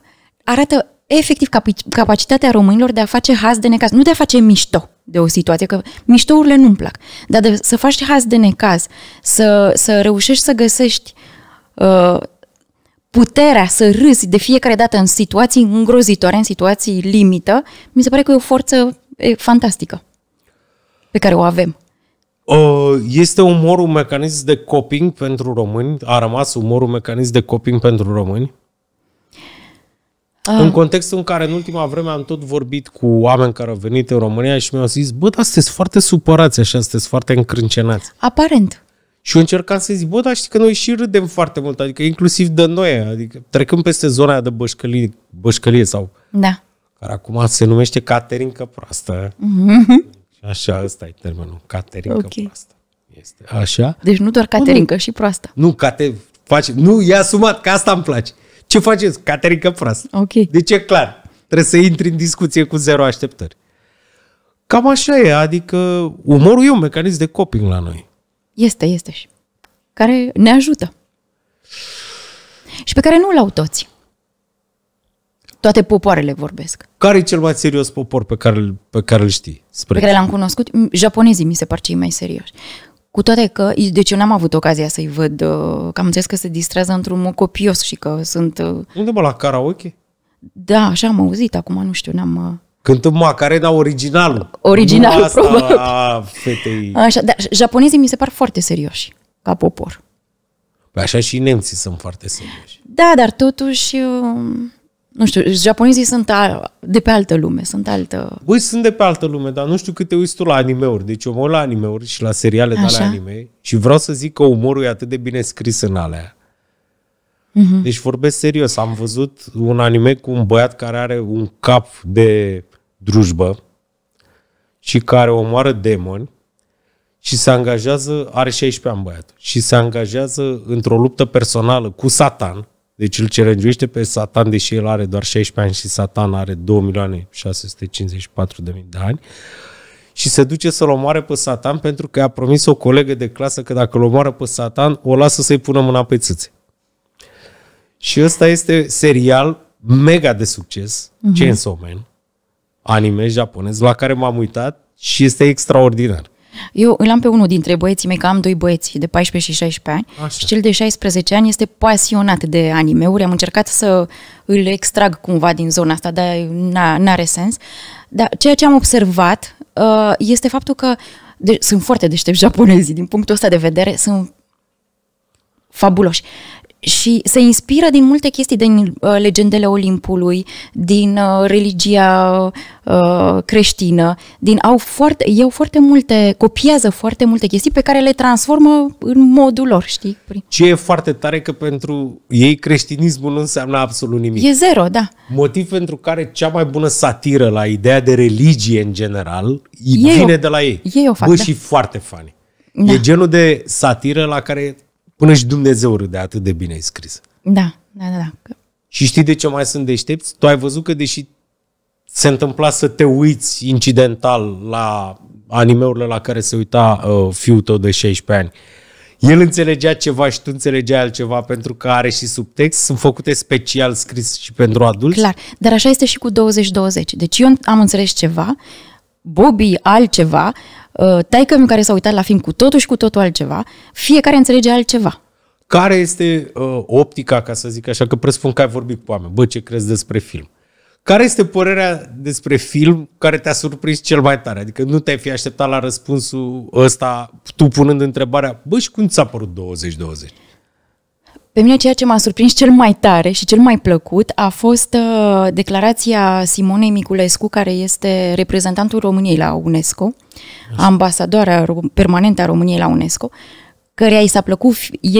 arată efectiv cap- capacitatea românilor de a face haz de necaz, nu de a face mișto de o situație, că miștourile nu-mi plac, dar de, să faci haz de necaz, să, să reușești să găsești uh, puterea să râzi de fiecare dată în situații îngrozitoare, în situații limită, mi se pare că e o forță fantastică pe care o avem. Este umorul mecanism de coping pentru români? A rămas umorul mecanism de coping pentru români? Ah. În contextul în care în ultima vreme am tot vorbit cu oameni care au venit în România și mi-au zis, bă, dar sunteți foarte supărați așa, sunteți foarte încrâncenați. Aparent. Și eu încercam să zic, bă, dar știi că noi și râdem foarte mult, adică inclusiv de noi, adică trecând peste zona aia de bășcălie, bășcălie sau... Da. Care acum se numește Caterinca proastă. Mm-hmm. (laughs) Așa, ăsta e termenul, Caterinca okay. proastă. Este așa. Deci nu doar Caterinca și proastă. Nu, cate, face, nu, e asumat, că asta îmi place. Ce faceți? Caterică proastă. Ok. Deci e clar. Trebuie să intri în discuție cu zero așteptări. Cam așa e, adică umorul e un mecanism de coping la noi. Este, este și care ne ajută și pe care nu l-au toți. Toate popoarele vorbesc. Care e cel mai serios popor pe care, pe care îl știi? Spre pe care l-am cunoscut? Japonezii mi se par cei mai serioși. Cu toate că, deci eu n-am avut ocazia să-i văd, uh, că am înțeles că se distrează într-un mod copios și că sunt... Uh, Unde mă, la karaoke? Da, așa am auzit, acum nu știu, n-am... Uh, Cântăm Macarena original. Original, asta probabil. A fetei. Așa, dar japonezii mi se par foarte serioși, ca popor. Păi așa și nemții sunt foarte serioși. Da, dar totuși um, nu știu, japonezii sunt a, de pe altă lume, sunt altă... Băi, sunt de pe altă lume, dar nu știu cât te uiți tu la anime-uri. Deci eu mă uit la anime-uri și la seriale de la anime și vreau să zic că umorul e atât de bine scris în alea. Uh-huh. Deci vorbesc serios. Am văzut un anime cu un băiat care are un cap de drujbă și care omoară demoni și se angajează, are 16 ani băiat și se angajează într-o luptă personală cu Satan deci îl challenge pe Satan, deși el are doar 16 ani și Satan are 2.654.000 de ani. Și se duce să-l omoare pe Satan pentru că a promis o colegă de clasă că dacă îl omoară pe Satan, o lasă să-i pună mâna pe țâțe. Și ăsta este serial mega de succes, uh-huh. Chainsaw Man, anime japonez, la care m-am uitat și este extraordinar. Eu îl am pe unul dintre băieții mei, că am doi băieți de 14 și 16 ani Așa. și cel de 16 ani este pasionat de animeuri. Am încercat să îl extrag cumva din zona asta, dar n-are sens. Dar ceea ce am observat uh, este faptul că de, sunt foarte deștepți japonezii din punctul ăsta de vedere, sunt fabuloși și se inspiră din multe chestii, din uh, legendele Olimpului, din uh, religia uh, creștină, din au foarte, eu foarte multe, copiază foarte multe chestii pe care le transformă în modul lor, știi? Ce e foarte tare că pentru ei creștinismul nu înseamnă absolut nimic. E zero, da. Motiv pentru care cea mai bună satiră la ideea de religie în general ei vine o, de la ei. Ei o fac, Bă, da. și foarte fani. Da. E genul de satiră la care Până și Dumnezeu râde atât de bine ai scris. Da, da, da. da. Și știi de ce mai sunt deștepți? Tu ai văzut că deși se întâmpla să te uiți incidental la animeurile la care se uita uh, fiul tău de 16 ani, el înțelegea ceva și tu înțelegeai altceva pentru că are și subtext, sunt făcute special scris și pentru adulți. Clar, dar așa este și cu 20-20. Deci eu am înțeles ceva, Bobby altceva, uh, taică mi care s-a uitat la film cu totul și cu totul altceva, fiecare înțelege altceva. Care este uh, optica, ca să zic așa, că presupun că ai vorbit cu oameni, bă, ce crezi despre film? Care este părerea despre film care te-a surprins cel mai tare? Adică nu te-ai fi așteptat la răspunsul ăsta, tu punând întrebarea, bă, și cum ți-a părut 2020? Pe mine ceea ce m-a surprins cel mai tare și cel mai plăcut a fost uh, declarația Simonei Miculescu, care este reprezentantul României la UNESCO, Așa. ambasadoarea permanentă a României la UNESCO, căreia i s-a, plăcut,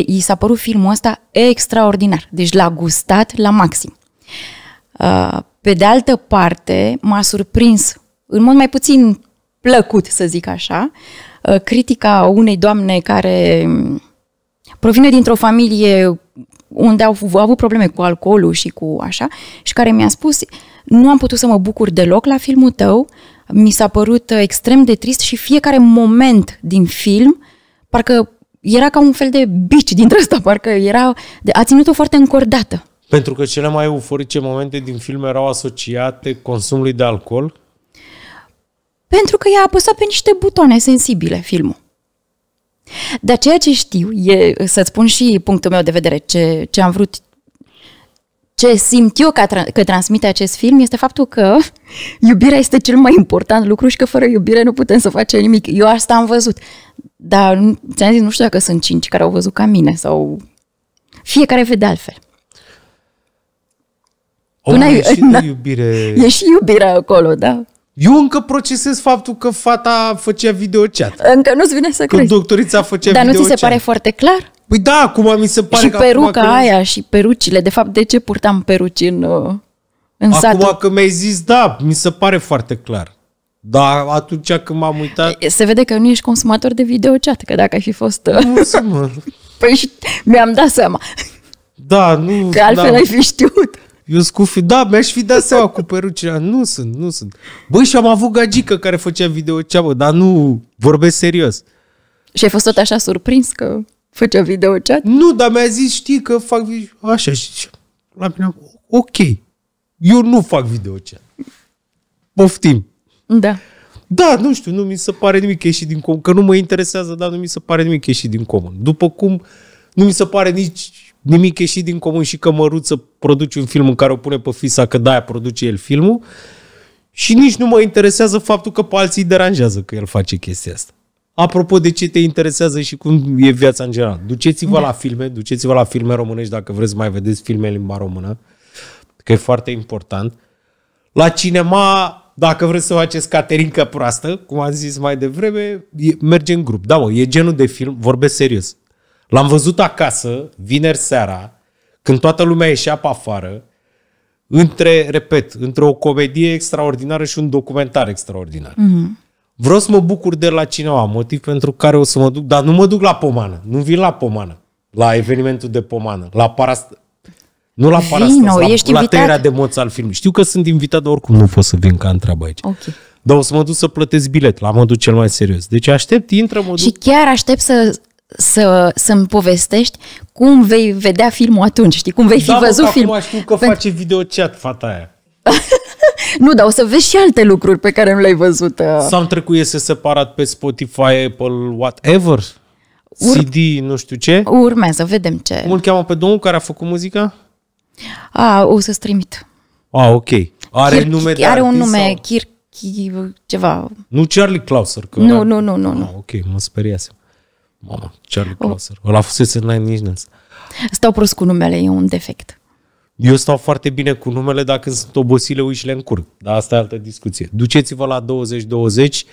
i, s-a părut filmul ăsta extraordinar, deci l-a gustat la maxim. Uh, pe de altă parte, m-a surprins, în mod mai puțin plăcut, să zic așa, uh, critica unei doamne care provine dintr-o familie unde au, avut probleme cu alcoolul și cu așa, și care mi-a spus, nu am putut să mă bucur deloc la filmul tău, mi s-a părut extrem de trist și fiecare moment din film, parcă era ca un fel de bici dintre ăsta, parcă era, a ținut-o foarte încordată. Pentru că cele mai euforice momente din film erau asociate consumului de alcool? Pentru că i-a apăsat pe niște butoane sensibile filmul. Dar ceea ce știu, e, să-ți spun și punctul meu de vedere, ce, ce am vrut, ce simt eu că, tra- că transmite acest film, este faptul că (laughs) iubirea este cel mai important lucru și că fără iubire nu putem să facem nimic. Eu asta am văzut. Dar ți-am zis, nu știu dacă sunt cinci care au văzut ca mine sau fiecare vede altfel. O, (laughs) tu n-ai, e și n-a... iubire. E și iubirea acolo, da. Eu încă procesez faptul că fata făcea videochat. Încă nu-ți vine să crezi. Că doctorița făcea Dar nu ți se pare foarte clar? Păi da, acum mi se pare și că... Și peruca acum, aia și perucile. De fapt, de ce purtam peruci în, uh, în acum satul? Acum că mi-ai zis, da, mi se pare foarte clar. Da, atunci când m-am uitat... Se vede că nu ești consumator de videochat, că dacă ai fi fost... Nu, uh, (laughs) Păi și mi-am dat seama. Da, nu... Că altfel da. ai fi știut. Eu scufi, da, mi-aș fi dat seama cu perucile. Nu sunt, nu sunt. Băi, și am avut gagică care făcea video ceabă, dar nu vorbesc serios. Și ai fost tot așa surprins că făcea video chat? Nu, dar mi-a zis, știi că fac video, așa, și la mine, ok, eu nu fac video chat. Poftim. Da. Da, nu știu, nu mi se pare nimic ieșit din comun, că nu mă interesează, dar nu mi se pare nimic ieșit din comun. După cum nu mi se pare nici nimic ieșit din comun și că Măruță produce un film în care o pune pe fisa că da, produce el filmul și nici nu mă interesează faptul că pe alții îi deranjează că el face chestia asta. Apropo de ce te interesează și cum e viața în general. Duceți-vă da. la filme, duceți-vă la filme românești dacă vreți să mai vedeți filme în limba română, că e foarte important. La cinema, dacă vreți să faceți caterincă proastă, cum am zis mai devreme, merge în grup. Da, mă, e genul de film, vorbesc serios L-am văzut acasă, vineri seara, când toată lumea ieșea pe afară, între, repet, între o comedie extraordinară și un documentar extraordinar. Mm-hmm. Vreau să mă bucur de la cineva, motiv pentru care o să mă duc, dar nu mă duc la pomană, nu vin la pomană, la evenimentul de pomană, la parast... Nu la parastă, la, ești la tăierea de moț al filmului. Știu că sunt invitat, dar oricum nu pot să vin ca întreabă aici. Okay. Dar o să mă duc să plătesc bilet, la modul cel mai serios. Deci aștept, intră, mă duc. Și chiar aștept să să, să-mi povestești cum vei vedea filmul atunci, știi, cum vei fi da, văzut mă, filmul. Da, știu că Pentru... face chat fata aia. (laughs) nu, dar o să vezi și alte lucruri pe care nu le-ai văzut. Uh. S-am trecut să separat pe Spotify, Apple, whatever, Ur... CD, nu știu ce. Urmează, vedem ce. Cum îl cheamă pe domnul care a făcut muzica? A, o să-ți trimit. A, ok. Are, Kirk, nume de are un nume, sau? Kirk, ceva. Nu Charlie Clauser. Că nu, nu, nu, nu. nu. ok, mă speriasem. Mamă, Charlie oh. Closer. Ăla fusese Nine Inch Nails. Stau prost cu numele, e un defect. Eu stau foarte bine cu numele dacă sunt obosile uși le încurc. Dar asta e altă discuție. Duceți-vă la 2020,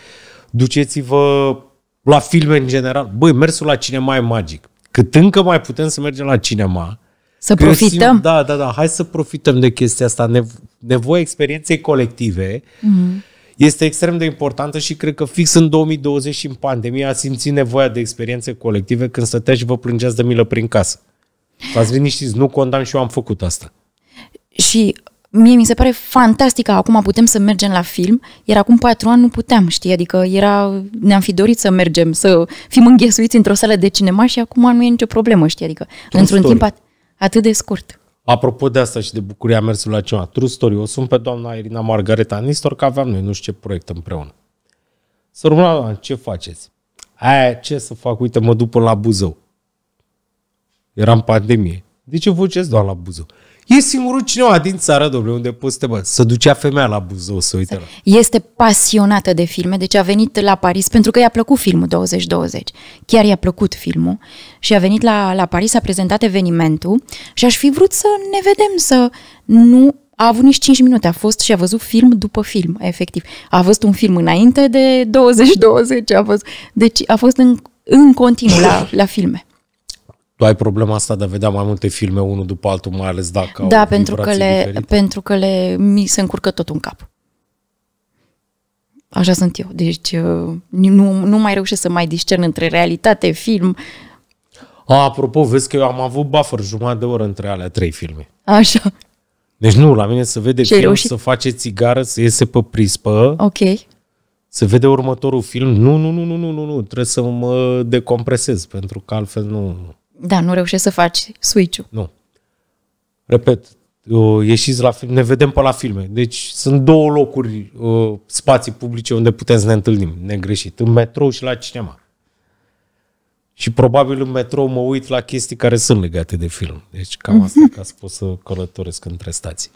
duceți-vă la filme în general. Băi, mersul la cinema e magic. Cât încă mai putem să mergem la cinema, să profităm? Simt, da, da, da. Hai să profităm de chestia asta. Nevo- nevoie experienței colective. Mm-hmm este extrem de importantă și cred că fix în 2020 și în pandemie ați simțit nevoia de experiențe colective când stăteați și vă plângeați de milă prin casă. V-ați liniștiți, nu condamn și eu am făcut asta. Și mie mi se pare fantastic că acum putem să mergem la film, iar acum patru ani nu puteam, știi, adică era, ne-am fi dorit să mergem, să fim înghesuiți într-o sală de cinema și acum nu e nicio problemă, știi, adică într-un timp at- atât de scurt. Apropo de asta și de bucuria mersului la ceva, true story, o sunt pe doamna Irina Margareta Nistor că aveam noi nu știu ce proiect împreună. Să la ce faceți? Aia, ce să fac? Uite, mă duc până la Buzău. Era în pandemie. De ce vă doar la Buzău? E singurul cineva din țară, domnule, unde poți să te bă, să ducea femeia la Buzău să uite la... Este pasionată de filme, deci a venit la Paris pentru că i-a plăcut filmul 2020. Chiar i-a plăcut filmul și a venit la, la Paris, a prezentat evenimentul și aș fi vrut să ne vedem, să nu a avut nici 5 minute, a fost și a văzut film după film, efectiv. A văzut un film înainte de 2020, a văzut. Deci a fost în, în continuu la, la filme tu ai problema asta de a vedea mai multe filme unul după altul, mai ales dacă Da, au pentru că, le, diferite. pentru că le mi se încurcă tot în cap. Așa sunt eu. Deci uh, nu, nu mai reușesc să mai discern între realitate, film. A, apropo, vezi că eu am avut buffer jumătate de oră între alea trei filme. Așa. Deci nu, la mine se vede Ce film, să face țigară, să iese pe prispă. Ok. Se vede următorul film. Nu, nu, nu, nu, nu, nu, nu. Trebuie să mă decompresez, pentru că altfel nu. Da, nu reușești să faci switch-ul. Nu. Repet, uh, ieșiți la film, ne vedem pe la filme. Deci sunt două locuri, uh, spații publice unde putem să ne întâlnim, negreșit. În metrou și la cinema. Și probabil în metrou mă uit la chestii care sunt legate de film. Deci cam mhm. asta, ca să pot să călătoresc între stații.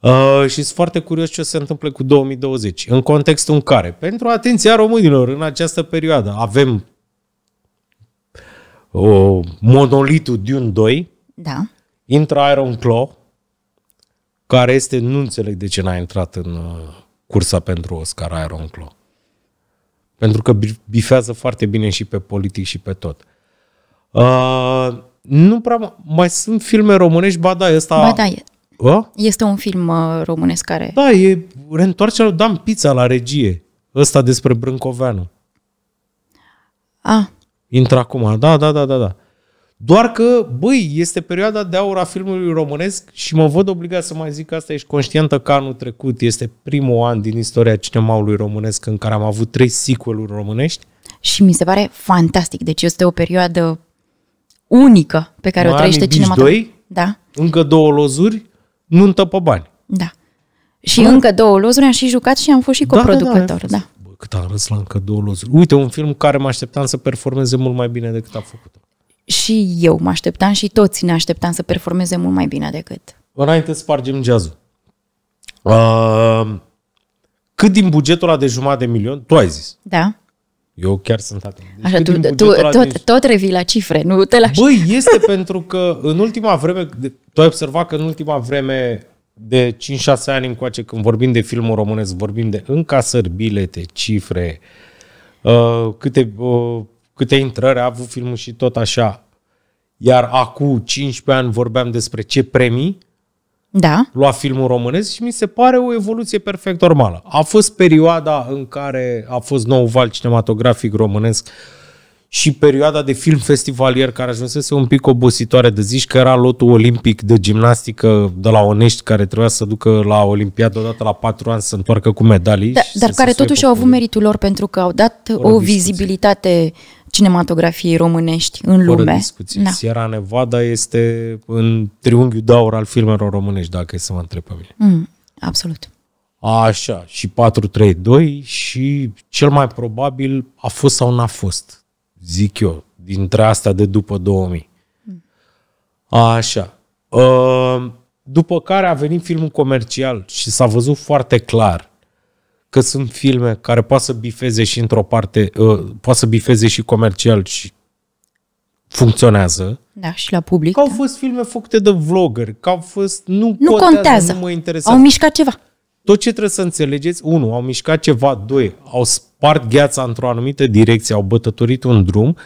Uh, și sunt foarte curios ce o se întâmple cu 2020, în contextul în care, pentru atenția românilor, în această perioadă, avem o monolitul Dune 2, da. intră Iron Claw, care este, nu înțeleg de ce n-a intrat în uh, cursa pentru Oscar Iron Claw. Pentru că bifează foarte bine și pe politic și pe tot. Uh, nu prea mai sunt filme românești, ba da, ăsta... Ba da, e. A? Este un film uh, românesc care... Da, e reîntoarcerea lui Dan Pizza la regie. Ăsta despre Brâncoveanu. A, ah, Intră acum, da, da, da, da, da. Doar că, băi, este perioada de aur a filmului românesc și mă văd obligat să mai zic asta, ești conștientă că anul trecut este primul an din istoria cinemaului românesc în care am avut trei sequeluri românești. Și mi se pare fantastic, deci este o perioadă unică pe care mai o trăiește Doi, Da. Încă două lozuri, nu întăpă bani. Da. Și da. încă două lozuri am și jucat și am fost și coproducător. Da, da, da, da cât a arăs la încă două lozuri. Uite, un film care mă așteptam să performeze mult mai bine decât a făcut. Și eu mă așteptam și toți ne așteptam să performeze mult mai bine decât. Înainte spargem jazzul. Uh, cât din bugetul ăla de jumătate de milion, tu ai zis. Da. Eu chiar sunt atent. Deci Așa, tu, tu tot, din... tot revii la cifre, nu te lași. Băi, este (laughs) pentru că în ultima vreme, tu ai observat că în ultima vreme de 5-6 ani încoace, când vorbim de filmul românesc, vorbim de încasări, bilete, cifre, uh, câte, uh, câte intrări a avut filmul și tot așa. Iar acum 15 ani vorbeam despre ce premii da. lua filmul românesc și mi se pare o evoluție perfect normală. A fost perioada în care a fost nou val cinematografic românesc uh, și perioada de film festivalier care ajunsese un pic obositoare de zici că era lotul olimpic de gimnastică de la Onești care trebuia să ducă la Olimpiadă odată la patru ani să întoarcă cu medalii. Da, dar care totuși au avut meritul lor pentru că au dat o vizibilitate cinematografiei românești în Fără lume. discuții. Da. Sierra Nevada este în triunghiul d'aur al filmelor românești, dacă e să mă întreb pe mine. Mm, absolut. Așa, și 4-3-2 și cel mai probabil a fost sau n-a fost zic eu, dintre asta de după 2000. Așa. Ehm, după care a venit filmul comercial și s-a văzut foarte clar că sunt filme care poate să bifeze și într-o parte, ă, poate să bifeze și comercial și funcționează. Da, și la public. Că au da. fost filme făcute de vloggeri, că au fost... Nu, nu contează, contează, nu mă interesează. Au mișcat ceva. Tot ce trebuie să înțelegeți, unu, au mișcat ceva, doi, au spart gheața într-o anumită direcție, au bătătorit un drum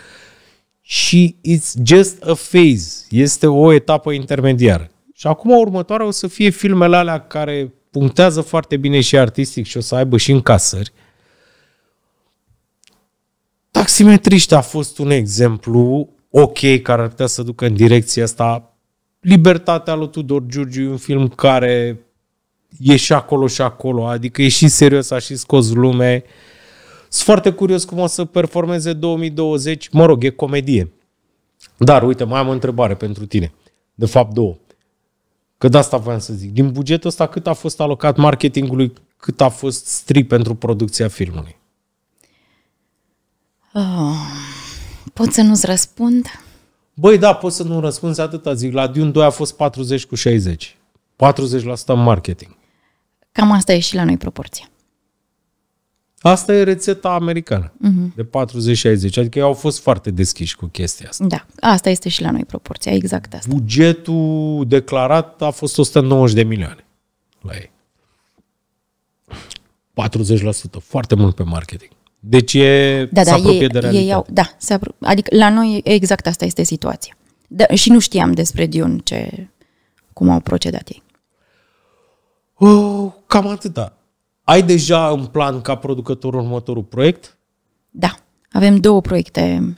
și it's just a phase, este o etapă intermediară. Și acum următoarea o să fie filmele alea care punctează foarte bine și artistic și o să aibă și încasări. Taximetriști a fost un exemplu ok care ar putea să ducă în direcția asta. Libertatea lui Tudor Giurgiu un film care e și acolo și acolo, adică e și serios, a și scos lume, uh, sunt foarte curios cum o să performeze 2020. Mă rog, e comedie. Dar, uite, mai am o întrebare pentru tine. De fapt, două. Că de asta voiam să zic. Din bugetul ăsta, cât a fost alocat marketingului, cât a fost strict pentru producția filmului? Oh, pot să nu-ți răspund? Băi, da, pot să nu răspunzi atâta. Zic, la Dune 2 a fost 40 cu 60. 40% marketing. Cam asta e și la noi proporția. Asta e rețeta americană uh-huh. de 40-60, adică ei au fost foarte deschiși cu chestia asta. Da, asta este și la noi proporția, exact asta. Bugetul declarat a fost 190 de milioane la ei. 40%, foarte mult pe marketing. Deci e, da, da, apropie de realitate. Ei au, da, se apro- adică la noi exact asta este situația. Da, și nu știam despre Dion ce, cum au procedat ei. Oh, cam atâta. Ai deja un plan ca producător următorul proiect? Da, avem două proiecte,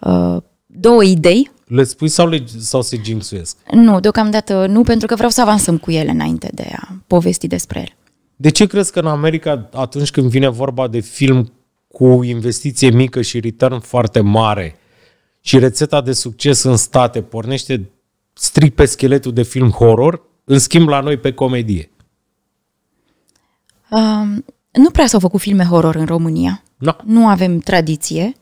uh, două idei. Le spui sau, le, sau se jinxuiesc? Nu, deocamdată nu, pentru că vreau să avansăm cu ele înainte de a povesti despre ele. De ce crezi că în America, atunci când vine vorba de film cu investiție mică și return foarte mare și rețeta de succes în state pornește strict pe scheletul de film horror, în schimb la noi pe comedie? Um, nu prea s-au făcut filme horror în România. No. Da. Nu avem tradiție.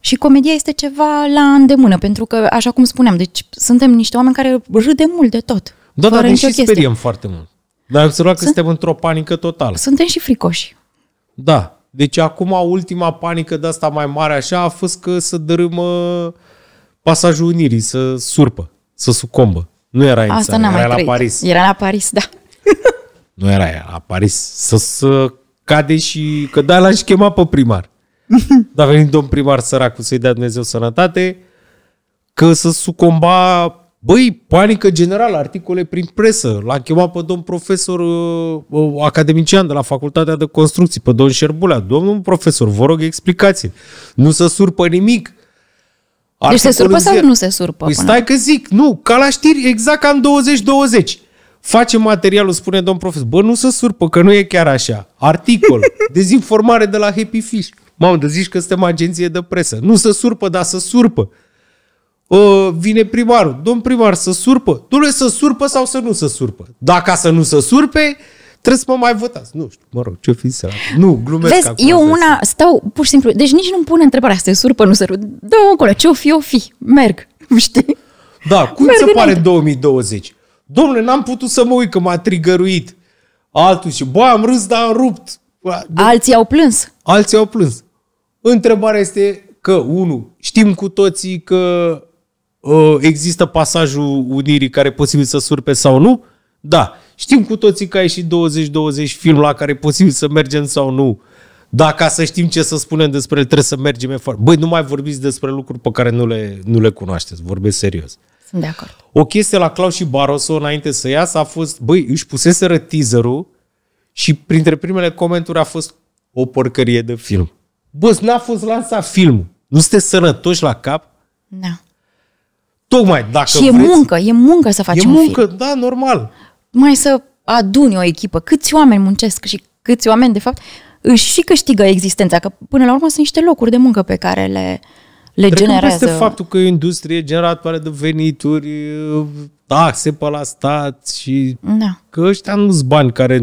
Și comedia este ceva la îndemână, pentru că, așa cum spuneam, deci suntem niște oameni care râdem mult de tot. Da, dar deci ne și chestie. speriem foarte mult. Dar observat că Sunt... suntem într-o panică totală. Suntem și fricoși. Da. Deci acum ultima panică de asta mai mare așa a fost că să dărâmă pasajul Unirii, să surpă, să sucombă. Nu era în asta țară, era la Paris. Era la Paris, da. (laughs) Nu era aia, la Paris să, să cade și că da, l-aș chema pe primar. (laughs) Dar venit domn primar săracul să-i dea Dumnezeu sănătate, că să sucomba, băi, panică generală, articole prin presă. L-a chemat pe domn profesor uh, uh academician de la Facultatea de Construcții, pe domn Șerbulea. Domnul profesor, vă rog explicații. Nu se surpă nimic. Articolul deci se surpă sau nu se surpă? Păi stai că zic, nu, ca la știri, exact ca în 2020. Face materialul, spune domn profesor. Bă, nu se surpă, că nu e chiar așa. Articol. (laughs) Dezinformare de la Happy Fish. Mamă, de zici că suntem agenție de presă. Nu se surpă, dar se surpă. Uh, vine primarul. Domn primar, să surpă? Domnule, să surpă sau să nu să surpă? Dacă să nu să surpe, trebuie să mă mai votați. Nu știu, mă rog, ce fi să Nu, glumesc Vezi, acum, eu una să... stau pur și simplu, deci nici nu-mi pun întrebarea să surpă, nu surpă. Dă-o încolo, ce-o fi, o fi, merg, (laughs) știi? Da, cum Merg se pare 2020? Domnule, n-am putut să mă uit că m-a trigăruit. Altul și, bă, am râs, dar am rupt. Alții au plâns. Alții au plâns. Întrebarea este că, unu, știm cu toții că uh, există pasajul unirii care e posibil să surpe sau nu. Da, știm cu toții că ai și 20-20 film la care e posibil să mergem sau nu. Da. ca să știm ce să spunem despre el, trebuie să mergem foarte... Băi, nu mai vorbiți despre lucruri pe care nu le, nu le cunoașteți. Vorbesc serios. Sunt exact. de acord. O chestie la Claus și Barroso înainte să iasă a fost, băi, își puseseră teaserul și printre primele comenturi a fost o porcărie de film. Bă, n-a fost lansat filmul. Nu sunteți sănătoși la cap? Da. Tocmai dacă Și e vreți, muncă, e muncă să faci e un muncă, film. da, normal. Mai să aduni o echipă, câți oameni muncesc și câți oameni, de fapt, își și câștigă existența, că până la urmă sunt niște locuri de muncă pe care le, le Trecând generează... peste faptul că e o industrie generatoare de venituri, taxe pe la stat și da. că ăștia nu sunt bani care,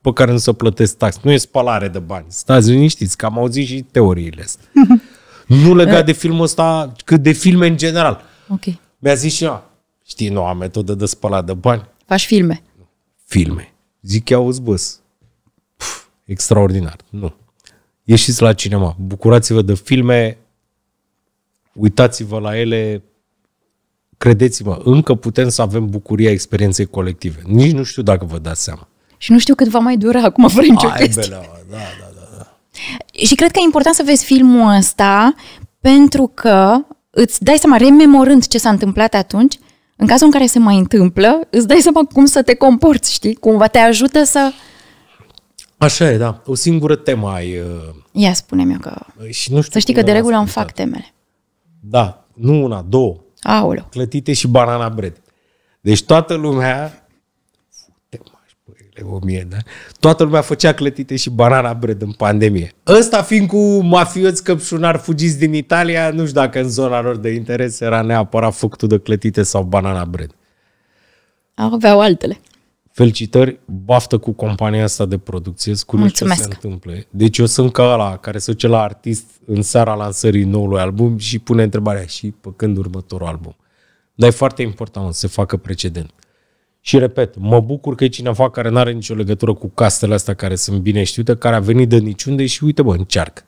pe care nu se plătesc taxe. Nu e spalare de bani. Stați liniștiți, că am auzit și teoriile astea. (laughs) nu legat de filmul ăsta, cât de filme în general. Ok. Mi-a zis și eu, știi noua metodă de spălat de bani? Faci filme. Filme. Zic, că auzi, băs. extraordinar. Nu. Ieșiți la cinema, bucurați-vă de filme uitați-vă la ele, credeți-mă, încă putem să avem bucuria experienței colective. Nici nu știu dacă vă dați seama. Și nu știu cât va mai dura acum fără nicio chestie. Belea, da, da, da, da. Și cred că e important să vezi filmul ăsta pentru că îți dai seama, rememorând ce s-a întâmplat atunci, în cazul în care se mai întâmplă, îți dai seama cum să te comporți, știi? Cumva te ajută să... Așa e, da. O singură temă ai... Uh... Ia, spune-mi că... Păi, și nu știu să știi că de regulă am fac temele. Da, nu una, două. Aoleu. Clătite și banana bread. Deci toată lumea băile, o mie, da? Toată lumea făcea clătite și banana bread în pandemie. Ăsta fiind cu mafioți căpșunari fugiți din Italia, nu știu dacă în zona lor de interes era neapărat făcutul de clătite sau banana bread. Aveau altele. Felicitări, baftă cu compania asta de producție, sunt ce se întâmple. Deci eu sunt ca ăla care se duce la artist în seara lansării noului album și pune întrebarea și pe când următorul album. Dar e foarte important să se facă precedent. Și repet, mă bucur că e cineva care nu are nicio legătură cu castele astea care sunt bine știute, care a venit de niciunde și uite bă, încearcă.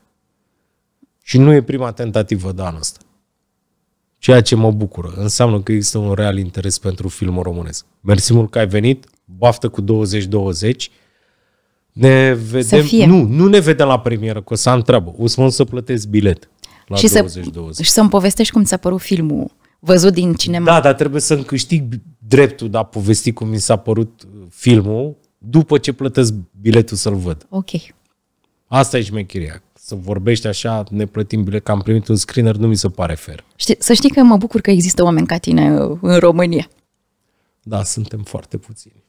Și nu e prima tentativă de anul ăsta. Ceea ce mă bucură. Înseamnă că există un real interes pentru filmul românesc. Mersi mult că ai venit baftă cu 20-20. Ne vedem, nu, nu ne vedem la premieră, că o să am treabă. O să să plătesc bilet la și 20, să, 20. Și să-mi povestești cum ți-a părut filmul văzut din cinema. Da, dar trebuie să-mi câștig dreptul de a povesti cum mi s-a părut uh, filmul după ce plătesc biletul să-l văd. Ok. Asta e șmecheria. Să vorbești așa, ne plătim bilet, că am primit un screener, nu mi se pare fer. Știi, să știi că mă bucur că există oameni ca tine uh, în România. Da, suntem foarte puțini.